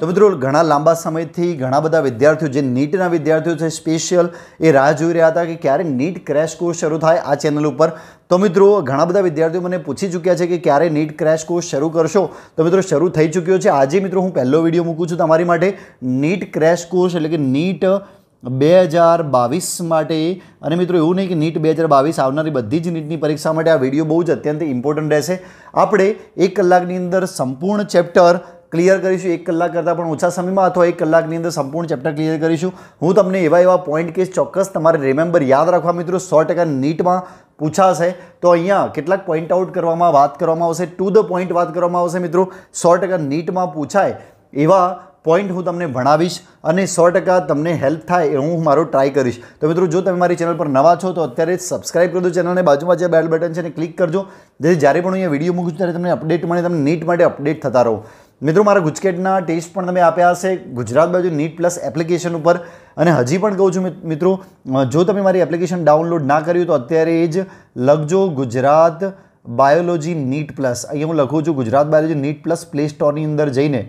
તો મિત્રો ઘણા લાંબા સમયથી ઘણા બધા વિદ્યાર્થીઓ જે નીટના વિદ્યાર્થીઓ છે સ્પેશિયલ એ રાહ જોઈ રહ્યા હતા કે ક્યારે નીટ ક્રેશ કોર્સ શરૂ થાય આ ચેનલ ઉપર તો મિત્રો ઘણા બધા વિદ્યાર્થીઓ મને પૂછી ચૂક્યા છે કે ક્યારે નીટ ક્રેશ કોર્સ શરૂ કરશો તો મિત્રો શરૂ થઈ ચૂક્યો છે આજે મિત્રો હું પહેલો વિડીયો મૂકું છું તમારી માટે નીટ ક્રેશ કોર્સ એટલે કે નીટ બે હજાર બાવીસ માટે અને મિત્રો એવું નહીં કે નીટ બે હજાર બાવીસ આવનારી બધી જ નીટની પરીક્ષા માટે આ વિડીયો બહુ જ અત્યંત ઇમ્પોર્ટન્ટ રહેશે આપણે એક કલાકની અંદર સંપૂર્ણ ચેપ્ટર ક્લિયર કરીશું એક કલાક કરતાં પણ ઓછા સમયમાં અથવા એક કલાકની અંદર સંપૂર્ણ ચેપ્ટર ક્લિયર કરીશું હું તમને એવા એવા પોઈન્ટ કે ચોક્કસ તમારે રિમેમ્બર યાદ રાખવા મિત્રો સો ટકા નીટમાં પૂછાશે તો અહીંયા કેટલાક પોઈન્ટ આઉટ કરવામાં વાત કરવામાં આવશે ટુ ધ પોઈન્ટ વાત કરવામાં આવશે મિત્રો સો ટકા નીટમાં પૂછાય એવા પોઈન્ટ હું તમને ભણાવીશ અને સો ટકા તમને હેલ્પ થાય એ હું મારો ટ્રાય કરીશ તો મિત્રો જો તમે મારી ચેનલ પર નવા છો તો અત્યારે સબસ્ક્રાઇબ કરજો ચેનલને બાજુમાં જે બેલ બટન છે એને ક્લિક કરજો જેથી જ્યારે પણ અહીંયા વિડીયો મૂકું છું ત્યારે તમને અપડેટ મળે તમને નીટ માટે અપડેટ થતા રહો મિત્રો મારા ગુજકેટના ટેસ્ટ પણ તમે આપ્યા હશે ગુજરાત બાજુ નીટ પ્લસ એપ્લિકેશન ઉપર અને હજી પણ કહું છું મિત્રો જો તમે મારી એપ્લિકેશન ડાઉનલોડ ના કર્યું તો અત્યારે જ લખજો ગુજરાત બાયોલોજી નીટ પ્લસ અહીંયા હું લખું છું Gujarat biology NEET plus play સ્ટોરની અંદર જઈને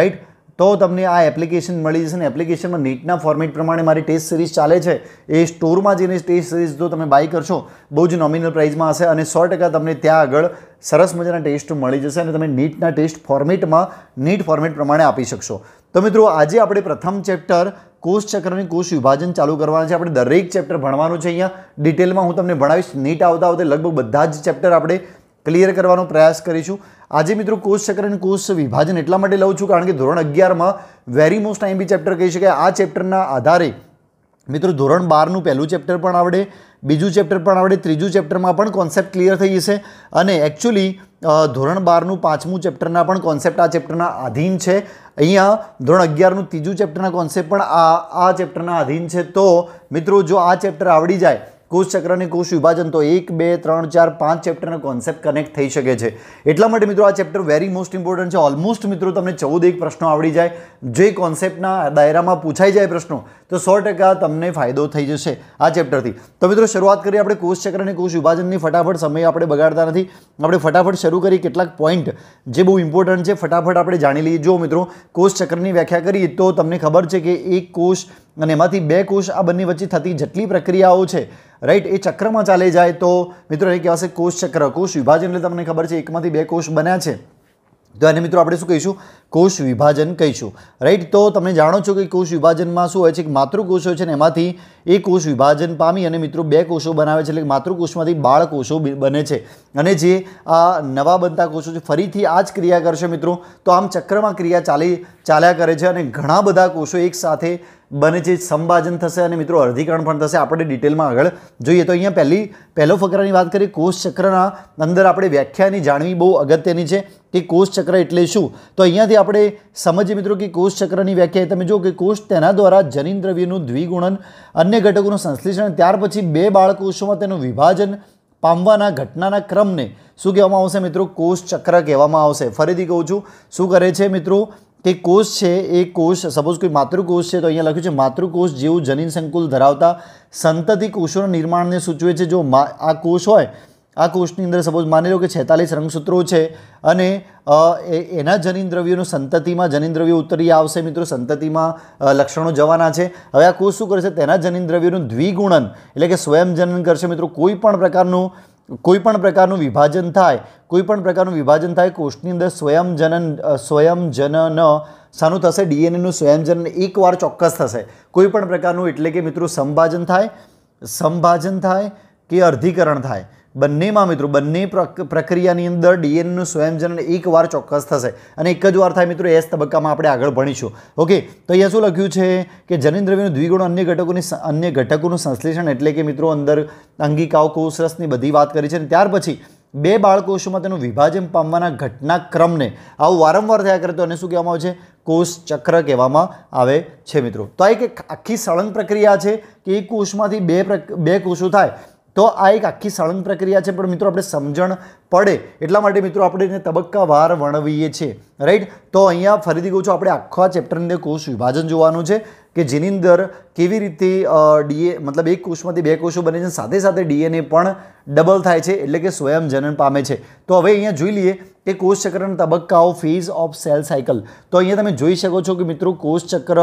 રાઈટ તો તમને આ એપ્લિકેશન મળી જશે ને એપ્લિકેશનમાં નીટના ફોર્મેટ પ્રમાણે મારી ટેસ્ટ સિરીઝ ચાલે છે એ સ્ટોરમાં જઈને ટેસ્ટ સિરીઝ જો તમે બાય કરશો બહુ જ નોમિનલ પ્રાઇઝમાં હશે અને સો ટકા તમને ત્યાં આગળ સરસ મજાના ટેસ્ટ મળી જશે અને તમે નીટના ટેસ્ટ ફોર્મેટમાં નીટ ફોર્મેટ પ્રમાણે આપી શકશો તો મિત્રો આજે આપણે પ્રથમ ચેપ્ટર કોષ ચક્રની કોષ વિભાજન ચાલુ કરવાના છે આપણે દરેક ચેપ્ટર ભણવાનું છે અહીંયા ડિટેલમાં હું તમને ભણાવીશ નીટ આવતા આવતા લગભગ બધા જ ચેપ્ટર આપણે ક્લિયર કરવાનો પ્રયાસ કરીશું આજે મિત્રો કોષ ચક્ર અને કોષ વિભાજન એટલા માટે લઉં છું કારણ કે ધોરણ અગિયારમાં વેરી મોસ્ટ આઈમ્બી ચેપ્ટર કહી શકાય આ ચેપ્ટરના આધારે મિત્રો ધોરણ બારનું પહેલું ચેપ્ટર પણ આવડે બીજું ચેપ્ટર પણ આવડે ત્રીજું ચેપ્ટરમાં પણ કોન્સેપ્ટ ક્લિયર થઈ જશે અને એકચ્યુઅલી ધોરણ બારનું પાંચમું ચેપ્ટરના પણ કોન્સેપ્ટ આ ચેપ્ટરના આધીન છે અહીંયા ધોરણ અગિયારનું ત્રીજું ચેપ્ટરના કોન્સેપ્ટ પણ આ આ ચેપ્ટરના આધીન છે તો મિત્રો જો આ ચેપ્ટર આવડી જાય કોષચક્રની કોષ વિભાજન તો એક બે ત્રણ ચાર પાંચ ચેપ્ટરનો કોન્સેપ્ટ કનેક્ટ થઈ શકે છે એટલા માટે મિત્રો આ ચેપ્ટર વેરી મોસ્ટ ઇમ્પોર્ટન્ટ છે ઓલમોસ્ટ મિત્રો તમને ચૌદ એક પ્રશ્નો આવડી જાય જે કોન્સેપ્ટના દાયરામાં પૂછાઈ જાય પ્રશ્નો તો સો ટકા તમને ફાયદો થઈ જશે આ ચેપ્ટરથી તો મિત્રો શરૂઆત કરીએ આપણે કોષચક્ર અને કોષ વિભાજનની ફટાફટ સમય આપણે બગાડતા નથી આપણે ફટાફટ શરૂ કરીએ કેટલાક પોઈન્ટ જે બહુ ઇમ્પોર્ટન્ટ છે ફટાફટ આપણે જાણી લઈએ જો મિત્રો કોષચક્રની વ્યાખ્યા કરીએ તો તમને ખબર છે કે એક કોષ અને એમાંથી બે કોષ આ બંને વચ્ચે થતી જેટલી પ્રક્રિયાઓ છે રાઈટ એ ચક્રમાં ચાલે જાય તો મિત્રો એ કહેવાશે કોષ ચક્ર કોષ વિભાજન એટલે તમને ખબર છે એકમાંથી બે કોષ બન્યા છે તો એને મિત્રો આપણે શું કહીશું કોષ વિભાજન કહીશું રાઈટ તો તમે જાણો છો કે કોષ વિભાજનમાં શું હોય છે કે માતૃકોષો છે ને એમાંથી એ કોષ વિભાજન પામી અને મિત્રો બે કોષો બનાવે છે એટલે માતૃકોષમાંથી બાળકોષો બને છે અને જે આ નવા બનતા કોષો છે ફરીથી આ જ ક્રિયા કરશે મિત્રો તો આમ ચક્રમાં ક્રિયા ચાલી ચાલ્યા કરે છે અને ઘણા બધા કોષો એકસાથે બને છે સંભાજન થશે અને મિત્રો અર્ધીકરણ પણ થશે આપણે ડિટેલમાં આગળ જોઈએ તો અહીંયા પહેલી પહેલો ફકરાની વાત કરીએ કોષ ચક્રના અંદર આપણે વ્યાખ્યાની જાણવી બહુ અગત્યની છે કે કોષ ચક્ર એટલે શું તો અહીંયાથી આપણે સમજીએ મિત્રો કે કોષચક્રની વ્યાખ્યા તમે જો કે કોષ તેના દ્વારા જનીન દ્રવ્યનું દ્વિગુણન અન્ય ઘટકોનું સંશ્લેષણ ત્યાર પછી બે બાળકોષોમાં તેનું વિભાજન પામવાના ઘટનાના ક્રમને શું કહેવામાં આવશે મિત્રો કોષચક્ર કહેવામાં આવશે ફરીથી કહું છું શું કરે છે મિત્રો કે કોષ છે એ કોષ સપોઝ કોઈ માતૃકોષ છે તો અહીંયા લખ્યું છે માતૃકોષ જેવું જનીન સંકુલ ધરાવતા સંતતિ કોષોના નિર્માણને સૂચવે છે જો આ કોષ હોય આ કોષની અંદર સપોઝ માની લો કે છેતાલીસ રંગસૂત્રો છે અને એના જનીનદ્રવ્યોનું સંતતિમાં જનીનદ્રવ્યો ઉતરી આવશે મિત્રો સંતતિમાં લક્ષણો જવાના છે હવે આ કોષ શું કરશે તેના જનીનદ્રવ્યોનું દ્વિગુણન એટલે કે સ્વયંજનન કરશે મિત્રો કોઈ પણ પ્રકારનું કોઈપણ પ્રકારનું વિભાજન થાય કોઈપણ પ્રકારનું વિભાજન થાય કોષની અંદર સ્વયંજનન સ્વયંજનન સાનું થશે ડીએનએનું સ્વયંજનન એકવાર ચોક્કસ થશે કોઈપણ પ્રકારનું એટલે કે મિત્રો સંભાજન થાય સંભાજન થાય કે અર્ધીકરણ થાય બંનેમાં મિત્રો બંને પ્રક્રિયાની અંદર ડીએનએનું સ્વયંજનન એકવાર ચોક્કસ થશે અને એક જ વાર થાય મિત્રો એસ તબક્કામાં આપણે આગળ ભણીશું ઓકે તો અહીંયા શું લખ્યું છે કે જનીન્દ્રવ્યનું દ્વિગુણ અન્ય ઘટકોની અન્ય ઘટકોનું સંશ્લેષણ એટલે કે મિત્રો અંદર અંગિકાઓ કોષરસની બધી વાત કરી છે અને ત્યાર પછી બે બાળકોષોમાં તેનું વિભાજન પામવાના ઘટનાક્રમને આવું વારંવાર થયા કરે તો એને શું કહેવામાં આવે છે કોષ ચક્ર કહેવામાં આવે છે મિત્રો તો આ એક આખી સળંગ પ્રક્રિયા છે કે એક કોષમાંથી બે બે કોષો થાય તો આ એક આખી સળંગ પ્રક્રિયા છે પણ મિત્રો આપણે સમજણ પડે એટલા માટે મિત્રો આપણે એને તબક્કાવાર વર્ણવીએ છીએ રાઈટ તો અહીંયા ફરીથી કહું છું આપણે આખા ચેપ્ટરને કોષ વિભાજન જોવાનું છે કે જેની અંદર કેવી રીતે ડીએ મતલબ એક કોષમાંથી બે કોષો બને છે સાથે સાથે ડીએનએ પણ ડબલ થાય છે એટલે કે સ્વયં જનન પામે છે તો હવે અહીંયા જોઈ લઈએ કે કોષચક્રના તબક્કાઓ ફેઝ ઓફ સેલ સાયકલ તો અહીંયા તમે જોઈ શકો છો કે મિત્રો કોષચક્ર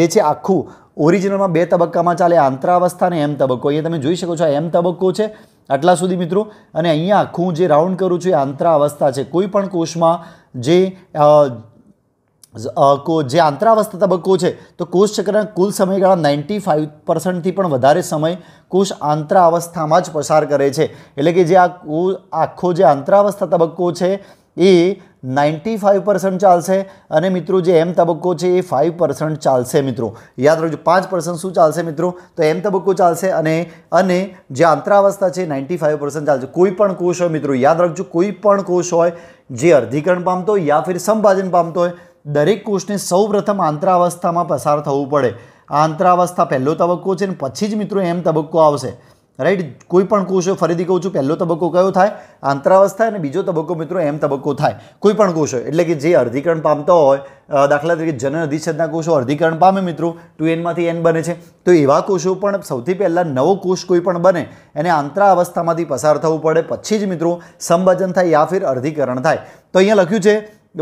જે છે આખું ઓરિજિનલમાં બે તબક્કામાં ચાલે આંતરાવસ્થા અને એમ તબક્કો અહીંયા તમે જોઈ શકો છો એમ તબક્કો છે આટલા સુધી મિત્રો અને અહીંયા આખું જે રાઉન્ડ કરું છું એ આંતરા અવસ્થા છે કોઈ પણ કોષમાં જે જે આંતરાવસ્થા તબક્કો છે તો કોષચક્રના કુલ સમયગાળા નાઇન્ટી ફાઇવ પર્સન્ટથી પણ વધારે સમય કોષ આંતરાવસ્થામાં જ પસાર કરે છે એટલે કે જે આ આખો જે આંતરાવસ્થા તબક્કો છે એ નાઇન્ટી ફાઇવ પર્સન્ટ ચાલશે અને મિત્રો જે એમ તબક્કો છે એ ફાઇવ પર્સન્ટ ચાલશે મિત્રો યાદ રાખજો પાંચ પર્સન્ટ શું ચાલશે મિત્રો તો એમ તબક્કો ચાલશે અને અને જે આંતરાવસ્થા છે નાઇન્ટી ફાઇવ પર્સન્ટ ચાલશે કોઈ પણ કોષ હોય મિત્રો યાદ રાખજો કોઈ પણ કોષ હોય જે અર્ધીકરણ પામતો હોય યા ફિર સંભાજન પામતો હોય દરેક કોષને સૌપ્રથમ આંતરાવસ્થામાં પસાર થવું પડે આ આંતરાવસ્થા પહેલો તબક્કો છે અને પછી જ મિત્રો એમ તબક્કો આવશે રાઈટ કોઈ પણ હોય ફરીથી કહું છું પહેલો તબક્કો કયો થાય આંતરાવસ્થા અને બીજો તબક્કો મિત્રો એમ તબક્કો થાય કોઈ પણ કોષ હોય એટલે કે જે અર્ધીકરણ પામતો હોય દાખલા તરીકે જનન અધિચ્છદના કોષો અર્ધીકરણ પામે મિત્રો ટુ એનમાંથી એન બને છે તો એવા કોષો પણ સૌથી પહેલાં નવો કોષ કોઈ પણ બને એને આંતરાવસ્થામાંથી પસાર થવું પડે પછી જ મિત્રો સંભજન થાય યા ફિર અર્ધીકરણ થાય તો અહીંયા લખ્યું છે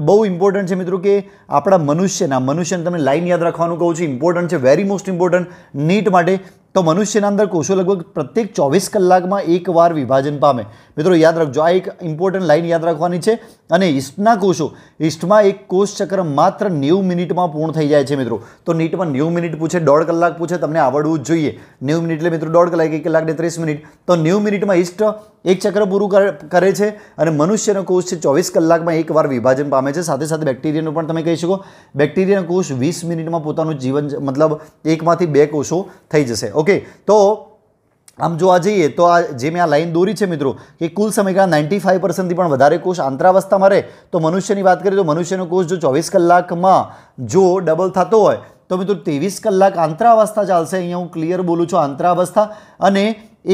બહુ ઇમ્પોર્ટન્ટ છે મિત્રો કે આપણા મનુષ્યના મનુષ્યને તમે લાઈન યાદ રાખવાનું કહું છું ઇમ્પોર્ટન્ટ છે વેરી મોસ્ટ ઇમ્પોર્ટન્ટ નીટ માટે તો મનુષ્યના અંદર કોષો લગભગ પ્રત્યેક ચોવીસ કલાકમાં એકવાર વિભાજન પામે મિત્રો યાદ રાખજો આ એક ઇમ્પોર્ટન્ટ લાઇન યાદ રાખવાની છે અને ઈસ્ટના કોષો ઈસ્ટમાં એક કોષ ચક્ર માત્ર નેવું મિનિટમાં પૂર્ણ થઈ જાય છે મિત્રો તો નીટમાં નેવું મિનિટ પૂછે દોઢ કલાક પૂછે તમને આવડવું જ જોઈએ નેવું મિનિટ એટલે મિત્રો દોઢ કલાક એક કલાક ને ત્રીસ મિનિટ તો નેવું મિનિટમાં ઈસ્ટ એક ચક્ર પૂરું કરે છે અને મનુષ્યનો કોષ છે ચોવીસ કલાકમાં એકવાર વિભાજન પામે છે સાથે સાથે બેક્ટેરિયાનું પણ તમે કહી શકો બેક્ટેરિયાનો કોષ વીસ મિનિટમાં પોતાનું જીવન મતલબ એકમાંથી બે કોષો થઈ જશે ઓકે ઓકે તો આમ જોવા જઈએ તો આ જે મેં આ લાઇન દોરી છે મિત્રો કે કુલ સમયગાળા નાઇન્ટી ફાઇવ પર્સન્ટથી પણ વધારે કોષ આંતરાવસ્થામાં રહે તો મનુષ્યની વાત કરીએ તો મનુષ્યનો કોષ જો ચોવીસ કલાકમાં જો ડબલ થતો હોય તો મિત્રો ત્રેવીસ કલાક આંતરાવસ્થા ચાલશે અહીંયા હું ક્લિયર બોલું છું આંતરાવસ્થા અને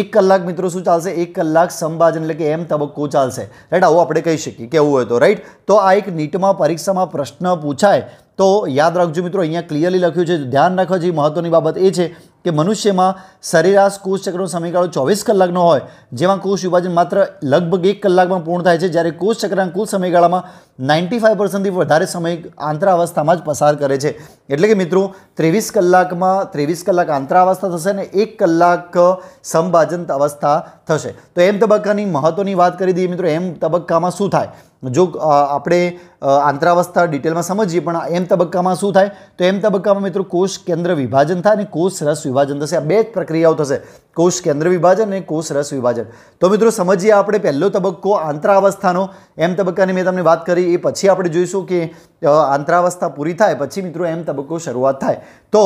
એક કલાક મિત્રો શું ચાલશે એક કલાક સંભાજન એટલે કે એમ તબક્કો ચાલશે રાઈટ આવું આપણે કહી શકીએ કેવું હોય તો રાઈટ તો આ એક નીટમાં પરીક્ષામાં પ્રશ્ન પૂછાય તો યાદ રાખજો મિત્રો અહીંયા ક્લિયરલી લખ્યું છે ધ્યાન રાખવા જે મહત્ત્વની બાબત એ છે કે મનુષ્યમાં સરેરાશ કોષ ચક્રનો સમયગાળો ચોવીસ કલાકનો હોય જેમાં કોષ વિભાજન માત્ર લગભગ એક કલાકમાં પૂર્ણ થાય છે જ્યારે કોષ કોષચક્રના કુલ સમયગાળામાં નાઇન્ટી ફાઇવ પર્સન્ટથી વધારે સમય આંતરાવસ્થામાં જ પસાર કરે છે એટલે કે મિત્રો ત્રેવીસ કલાકમાં ત્રેવીસ કલાક આંતરાવસ્થા થશે અને એક કલાક સંભાજન અવસ્થા થશે તો એમ તબક્કાની મહત્ત્વની વાત કરી દઈએ મિત્રો એમ તબક્કામાં શું થાય જો આપણે આંતરાવસ્થા ડિટેલમાં સમજીએ પણ એમ તબક્કામાં શું થાય તો એમ તબક્કામાં મિત્રો કોષ કેન્દ્ર વિભાજન થાય અને કોષ રસ વિભાજન થશે આ બે જ પ્રક્રિયાઓ થશે કોષ કેન્દ્ર વિભાજન અને કોષ રસ વિભાજન તો મિત્રો સમજીએ આપણે પહેલો તબક્કો આંતરાવસ્થાનો એમ તબક્કાની મેં તમને વાત કરી એ પછી આપણે જોઈશું કે આંતરાવસ્થા પૂરી થાય પછી મિત્રો એમ તબક્કો શરૂઆત થાય તો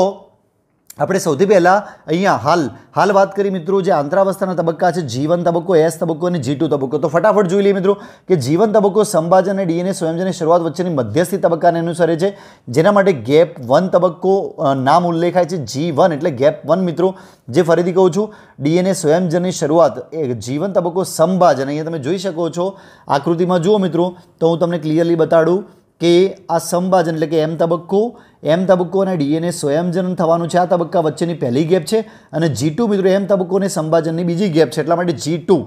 આપણે સૌથી પહેલાં અહીંયા હાલ હાલ વાત કરી મિત્રો જે આંતરાવસ્થાના તબક્કા છે જીવન તબક્કો એસ તબક્કો અને જી ટુ તબક્કો તો ફટાફટ જોઈ લઈએ મિત્રો કે જીવન તબક્કો સંભાજ અને ડીએનએ સ્વયંજની શરૂઆત વચ્ચેની મધ્યસ્થી તબક્કાને અનુસરે છે જેના માટે ગેપ વન તબક્કો નામ ઉલ્લેખાય છે જી વન એટલે ગેપ વન મિત્રો જે ફરીથી કહું છું ડીએનએ સ્વયંજનની શરૂઆત એ જીવન તબક્કો સંભાજ અને અહીંયા તમે જોઈ શકો છો આકૃતિમાં જુઓ મિત્રો તો હું તમને ક્લિયરલી બતાડું કે આ સંભાજન એટલે કે એમ તબક્કો એમ તબક્કો અને ડીએનએ સ્વયંજનન થવાનું છે આ તબક્કા વચ્ચેની પહેલી ગેપ છે અને જી ટુ મિત્રો એમ તબક્કો અને સંભાજનની બીજી ગેપ છે એટલા માટે જી ટુ